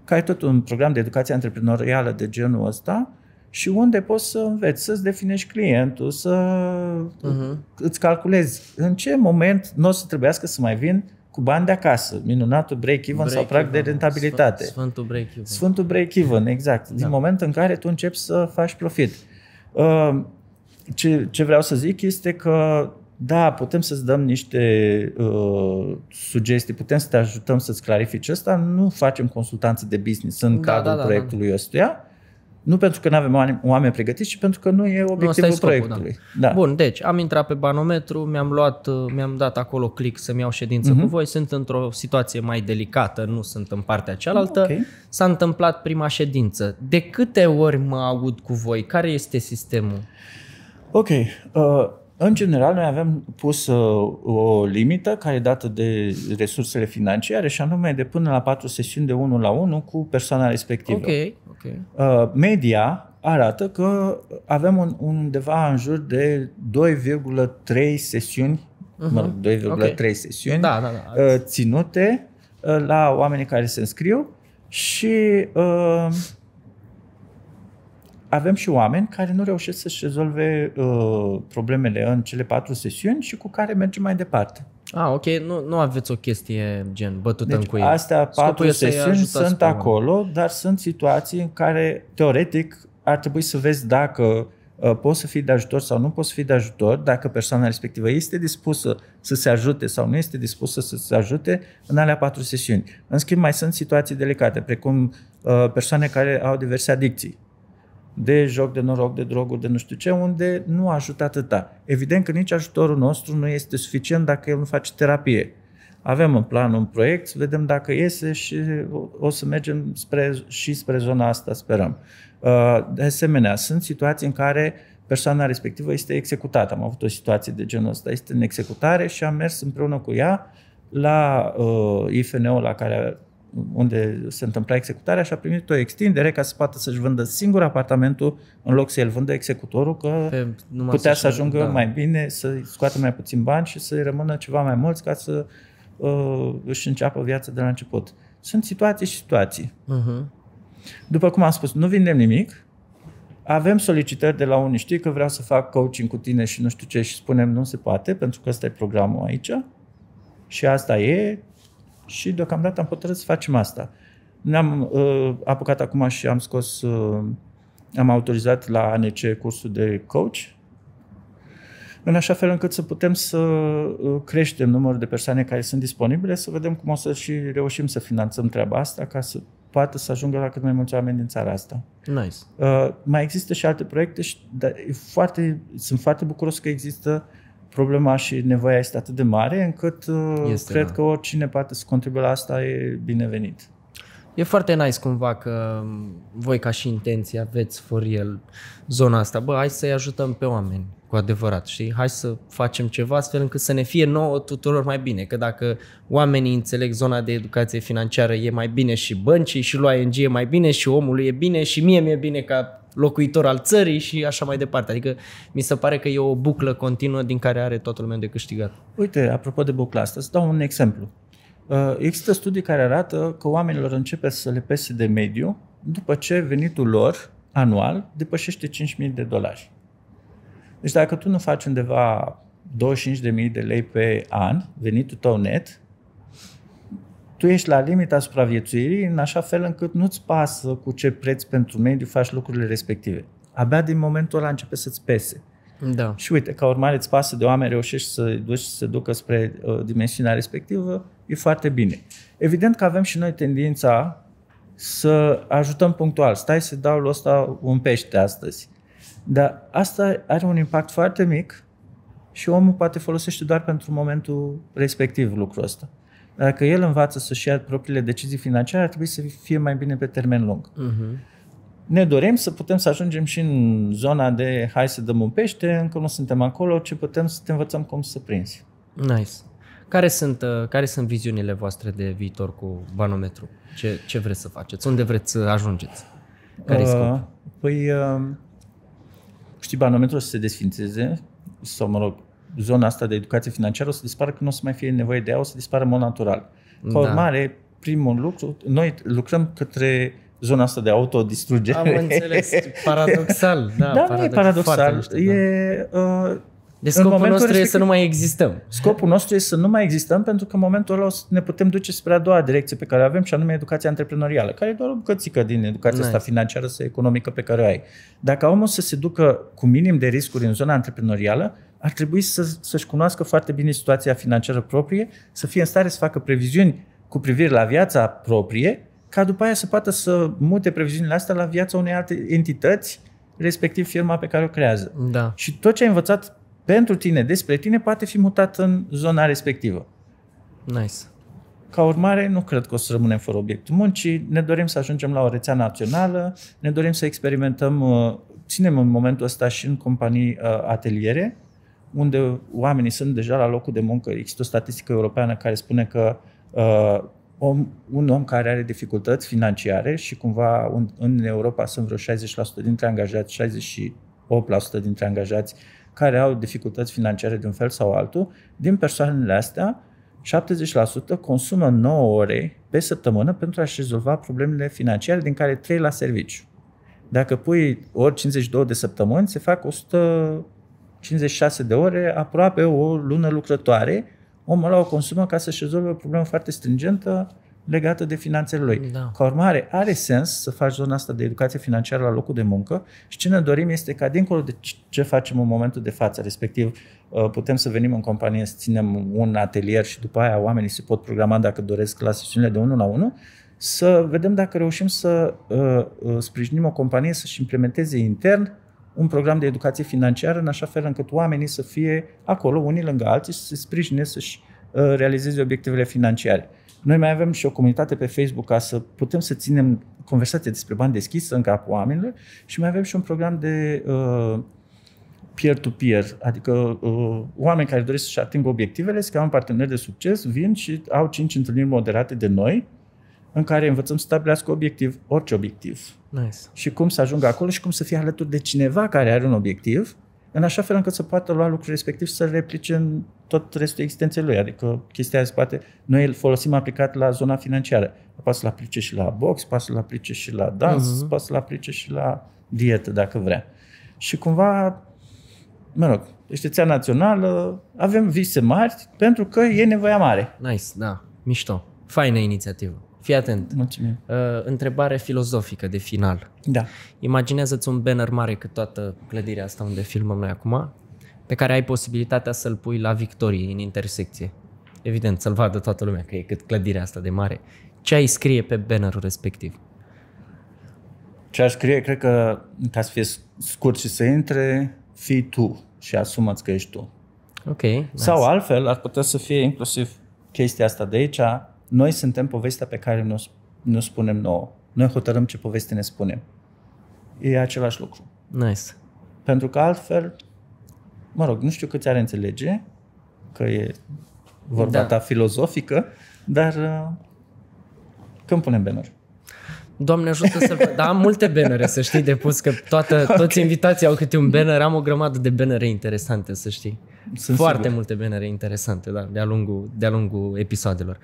Speaker 1: care e tot un program de educație antreprenorială de genul ăsta, și unde poți să înveți, să-ți definești clientul, să uh-huh. îți calculezi în ce moment nu o să trebuiască să mai vin cu bani de acasă, minunatul break-even break sau prag de rentabilitate. Sfântul break-even. Sfântul break-even, da. exact. Din da. momentul în care tu începi să faci profit. Uh, ce, ce vreau să zic este că da, putem să-ți dăm niște uh, sugestii, putem să te ajutăm să-ți clarifici asta, nu facem consultanță de business în da, cadrul da, da, da. proiectului da. ăstuia, nu pentru că nu avem oameni, pregătiți, ci pentru că nu e obiectivul nu, scopul, proiectului. Da. Da.
Speaker 2: Bun, deci am intrat pe banometru, mi-am luat, uh, mi-am dat acolo click să-mi iau ședință uh-huh. cu mhm. voi, sunt într-o situație mai delicată, nu sunt în partea cealaltă. Okay. S-a întâmplat prima ședință. De câte ori mă aud cu voi? Care este sistemul? Ok. Uh,
Speaker 1: în general, noi avem pus uh, o limită care e dată de resursele financiare și anume de până la patru sesiuni de 1 la 1 cu persoana respectivă. Okay, okay. Uh, media arată că avem undeva în jur de 2,3 sesiuni, mhm, uh-huh. 2,3 okay. sesiuni da, da, da. Uh, ținute la oamenii care se înscriu și uh, avem și oameni care nu reușesc să-și rezolve uh, problemele în cele patru sesiuni și cu care mergem mai departe.
Speaker 2: Ah, ok, nu, nu aveți o chestie
Speaker 1: gen bătută deci, în cuie. Astea patru Scopul sesiuni sunt acolo, dar sunt situații în care teoretic ar trebui să vezi dacă uh, poți să fii de ajutor sau nu poți să fii de ajutor, dacă persoana respectivă este dispusă să se ajute sau nu este dispusă să se ajute în alea patru sesiuni. În schimb, mai sunt situații delicate, precum uh, persoane care au diverse adicții de joc de noroc, de droguri, de nu știu ce, unde nu ajută atâta. Evident că nici ajutorul nostru nu este suficient dacă el nu face terapie. Avem în plan un proiect, vedem dacă iese și o să mergem spre, și spre zona asta, sperăm. Uh, de asemenea, sunt situații în care persoana respectivă este executată. Am avut o situație de genul ăsta, este în executare și am mers împreună cu ea la uh, IFN-ul la care unde se întâmpla executarea și a primit o extindere ca să poată să-și vândă singur apartamentul în loc să l vândă executorul, că Pe, putea să, ajungă da. mai bine, să scoată mai puțin bani și să rămână ceva mai mulți ca să uh, își înceapă viața de la început. Sunt situații și situații. Uh-huh. După cum am spus, nu vindem nimic, avem solicitări de la unii, știi că vreau să fac coaching cu tine și nu știu ce și spunem nu se poate pentru că ăsta e programul aici și asta e, și deocamdată am hotărât să facem asta. Ne-am uh, apucat acum și am scos, uh, am autorizat la ANC cursul de coach, în așa fel încât să putem să uh, creștem numărul de persoane care sunt disponibile, să vedem cum o să și reușim să finanțăm treaba asta ca să poată să ajungă la cât mai mulți oameni din țara asta. Nice. Uh, mai există și alte proiecte, și, dar e foarte, sunt foarte bucuros că există uh, problema și nevoia este atât de mare încât uh, este, cred da. că oricine poate să contribuie la asta e binevenit.
Speaker 2: E foarte nice cumva că um, voi ca și intenție aveți for el zona asta. Bă, hai să-i ajutăm pe oameni cu adevărat, și Hai să facem ceva astfel încât să ne fie nouă tuturor mai bine. Că dacă oamenii înțeleg zona de educație financiară e mai bine și băncii și lui ING e mai bine și omul e bine și mie mi-e bine ca locuitor al țării și așa mai departe. Adică mi se pare că e o buclă
Speaker 1: continuă din care are toată lumea de câștigat. Uite, apropo de bucla asta, să dau un exemplu. Uh, există studii care arată că oamenilor începe să le pese de mediu după ce venitul lor anual depășește 5.000 de dolari. Deci dacă tu nu faci undeva 25.000 de lei pe an, venitul tău net, tu ești la limita supraviețuirii în așa fel încât nu-ți pasă cu ce preț pentru mediu faci lucrurile respective. Abia din momentul ăla începe să-ți pese. Da. Și uite, ca urmare îți pasă de oameni, reușești să duci să se ducă spre uh, dimensiunea respectivă, e foarte bine. Evident că avem și noi tendința să ajutăm punctual. Stai să dau lui ăsta un pește astăzi. Dar asta are un impact foarte mic și omul poate folosește doar pentru momentul respectiv lucrul ăsta. Dacă el învață să-și ia propriile decizii financiare, ar trebui să fie mai bine pe termen lung. Uh-huh. Ne dorim să putem să ajungem și în zona de hai să dăm un pește, încă nu suntem acolo, ci putem să te învățăm cum să prinzi. Nice. Care sunt, uh, care sunt viziunile
Speaker 2: voastre de viitor cu banometru? Ce, ce vreți să faceți? Unde vreți să ajungeți? Care uh, scop?
Speaker 1: Păi, uh, știi, banometrul să se desfințeze, sau mă rog, zona asta de educație financiară o să dispară, că nu o să mai fie nevoie de ea, o să dispară în mod natural. Ca da. primul lucru, noi lucrăm către zona asta de autodistrugere. Am înțeles, [LAUGHS] paradoxal. Da, da paradox, nu e paradoxal. Mișto, da. e, da. uh, deci scopul nostru este să nu mai existăm. Scopul nostru este să nu mai existăm pentru că în momentul ăla ne putem duce spre a doua direcție pe care o avem și anume educația antreprenorială, care e doar o bucățică din educația nice. asta financiară sau economică pe care o ai. Dacă omul să se ducă cu minim de riscuri în zona antreprenorială, ar trebui să, să-și cunoască foarte bine situația financiară proprie, să fie în stare să facă previziuni cu privire la viața proprie, ca după aia să poată să mute previziunile astea la viața unei alte entități, respectiv firma pe care o creează. Da. Și tot ce ai învățat pentru tine, despre tine, poate fi mutat în zona respectivă. Nice. Ca urmare, nu cred că o să rămânem fără obiectul muncii. Ne dorim să ajungem la o rețea națională, ne dorim să experimentăm, uh, ținem în momentul ăsta și în companii uh, ateliere, unde oamenii sunt deja la locul de muncă. Există o statistică europeană care spune că uh, om, un om care are dificultăți financiare și cumva un, în Europa sunt vreo 60% dintre angajați, 68% dintre angajați care au dificultăți financiare de un fel sau altul, din persoanele astea, 70% consumă 9 ore pe săptămână pentru a-și rezolva problemele financiare, din care 3 la serviciu. Dacă pui ori 52 de săptămâni, se fac 100 56 de ore, aproape o lună lucrătoare, omul ăla o consumă ca să-și rezolve o problemă foarte stringentă legată de finanțele lui. Da. Ca urmare, are sens să faci zona asta de educație financiară la locul de muncă și ce ne dorim este ca, dincolo de ce facem în momentul de față, respectiv uh, putem să venim în companie să ținem un atelier și după aia oamenii se pot programa dacă doresc la sesiunile de 1 la 1, să vedem dacă reușim să uh, uh, sprijinim o companie să-și implementeze intern uh, un program de educație financiară în așa fel încât oamenii să fie acolo unii lângă alții și să se sprijine să-și uh, realizeze obiectivele financiare. Noi mai avem și o comunitate pe Facebook ca să putem să ținem conversații despre bani deschisă în capul oamenilor și mai avem și un program de uh, peer-to-peer, adică uh, oameni care doresc să-și atingă obiectivele, să un partener de succes, vin și au cinci întâlniri moderate de noi, în care învățăm să stabilească obiectiv, orice obiectiv. Nice. Și cum să ajungă acolo și cum să fie alături de cineva care are un obiectiv, în așa fel încât să poată lua lucrul respectiv și să-l replice în tot restul existenței lui. Adică chestia aia se poate, noi îl folosim aplicat la zona financiară. Poate să-l aplice și la box, poate să-l aplice și la dans, uh-huh. poate să-l aplice și la dietă, dacă vrea. Și cumva, mă rog, știția națională, avem vise mari pentru că e nevoia mare. Nice, da, mișto.
Speaker 2: Faină inițiativă. Fii atent. Mulțumim. Uh, întrebare filozofică de final. Da. Imaginează-ți un banner mare cât toată clădirea asta unde filmăm noi acum, pe care ai posibilitatea să-l pui la victorie, în intersecție. Evident, să-l vadă toată lumea, că e cât clădirea
Speaker 1: asta de mare. Ce ai scrie pe bannerul respectiv? Ce aș scrie, cred că, ca să fie scurt și să intre, fii tu și asumați că ești tu.
Speaker 2: Ok. Sau
Speaker 1: nice. altfel, ar putea să fie inclusiv chestia asta de aici, noi suntem povestea pe care nu, nu spunem nouă. Noi hotărâm ce poveste ne spunem. E același lucru. Nice. Pentru că altfel, mă rog, nu știu câți are înțelege, că e vorba da. ta filozofică, dar uh, când punem banner? Doamne ajută să... [LAUGHS] Dar am multe bannere,
Speaker 2: să știi, de pus, că toată, [LAUGHS] okay. toți invitații au câte un banner, am o grămadă de bannere interesante, să știi. Sunt foarte sigur. multe benere interesante da, de-a, lungul, de-a lungul episoadelor.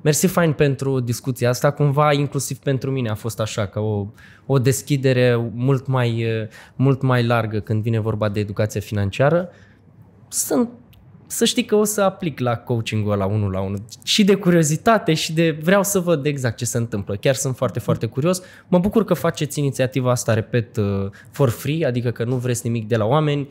Speaker 2: Mersi fain pentru discuția asta, cumva inclusiv pentru mine a fost așa, ca o, o deschidere mult mai, mult mai largă când vine vorba de educație financiară. Sunt să știi că o să aplic la coaching-ul ăla unul la unul. Și de curiozitate și de vreau să văd exact ce se întâmplă. Chiar sunt foarte, foarte curios. Mă bucur că faceți inițiativa asta, repet, uh, for free, adică că nu vreți nimic de la oameni. Uh,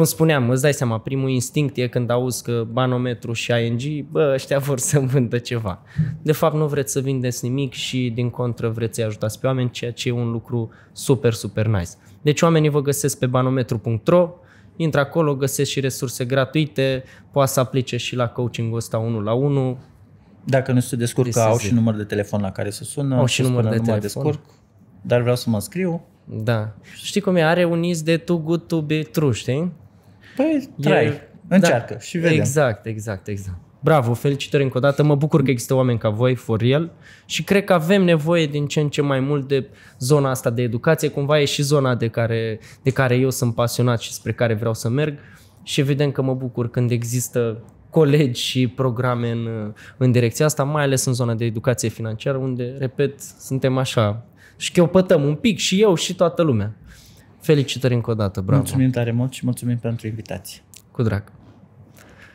Speaker 2: cum spuneam, îți dai seama, primul instinct e când auzi că Banometru și ING, bă, ăștia vor să vândă ceva. De fapt, nu vreți să vindeți nimic și, din contră, vreți să ajutați pe oameni, ceea ce e un lucru super, super nice. Deci oamenii vă găsesc pe banometru.ro, intră acolo, găsesc și resurse gratuite, poate să aplice și la coaching-ul ăsta 1 la 1. Dacă nu se descurcă, au și număr
Speaker 1: de telefon la care să sună. Au și număr de telefon. Descurc, dar vreau să mă scriu. Da.
Speaker 2: Știi cum e? Are un iz de too good to be true, știi?
Speaker 1: Păi, trai, e, da, încearcă da, și vedem. Exact,
Speaker 2: exact, exact. Bravo, felicitări încă o dată. Mă bucur că există oameni ca voi, for real, și cred că avem nevoie din ce în ce mai mult de zona asta de educație. Cumva e și zona de care, de care eu sunt pasionat și spre care vreau să merg și evident că mă bucur când există colegi și programe în, în direcția asta, mai ales în zona de educație financiară, unde, repet, suntem așa, șchiopătăm un pic și eu și toată lumea. Felicitări încă o dată, bravo! Mulțumim tare mult și mulțumim pentru invitație! Cu drag!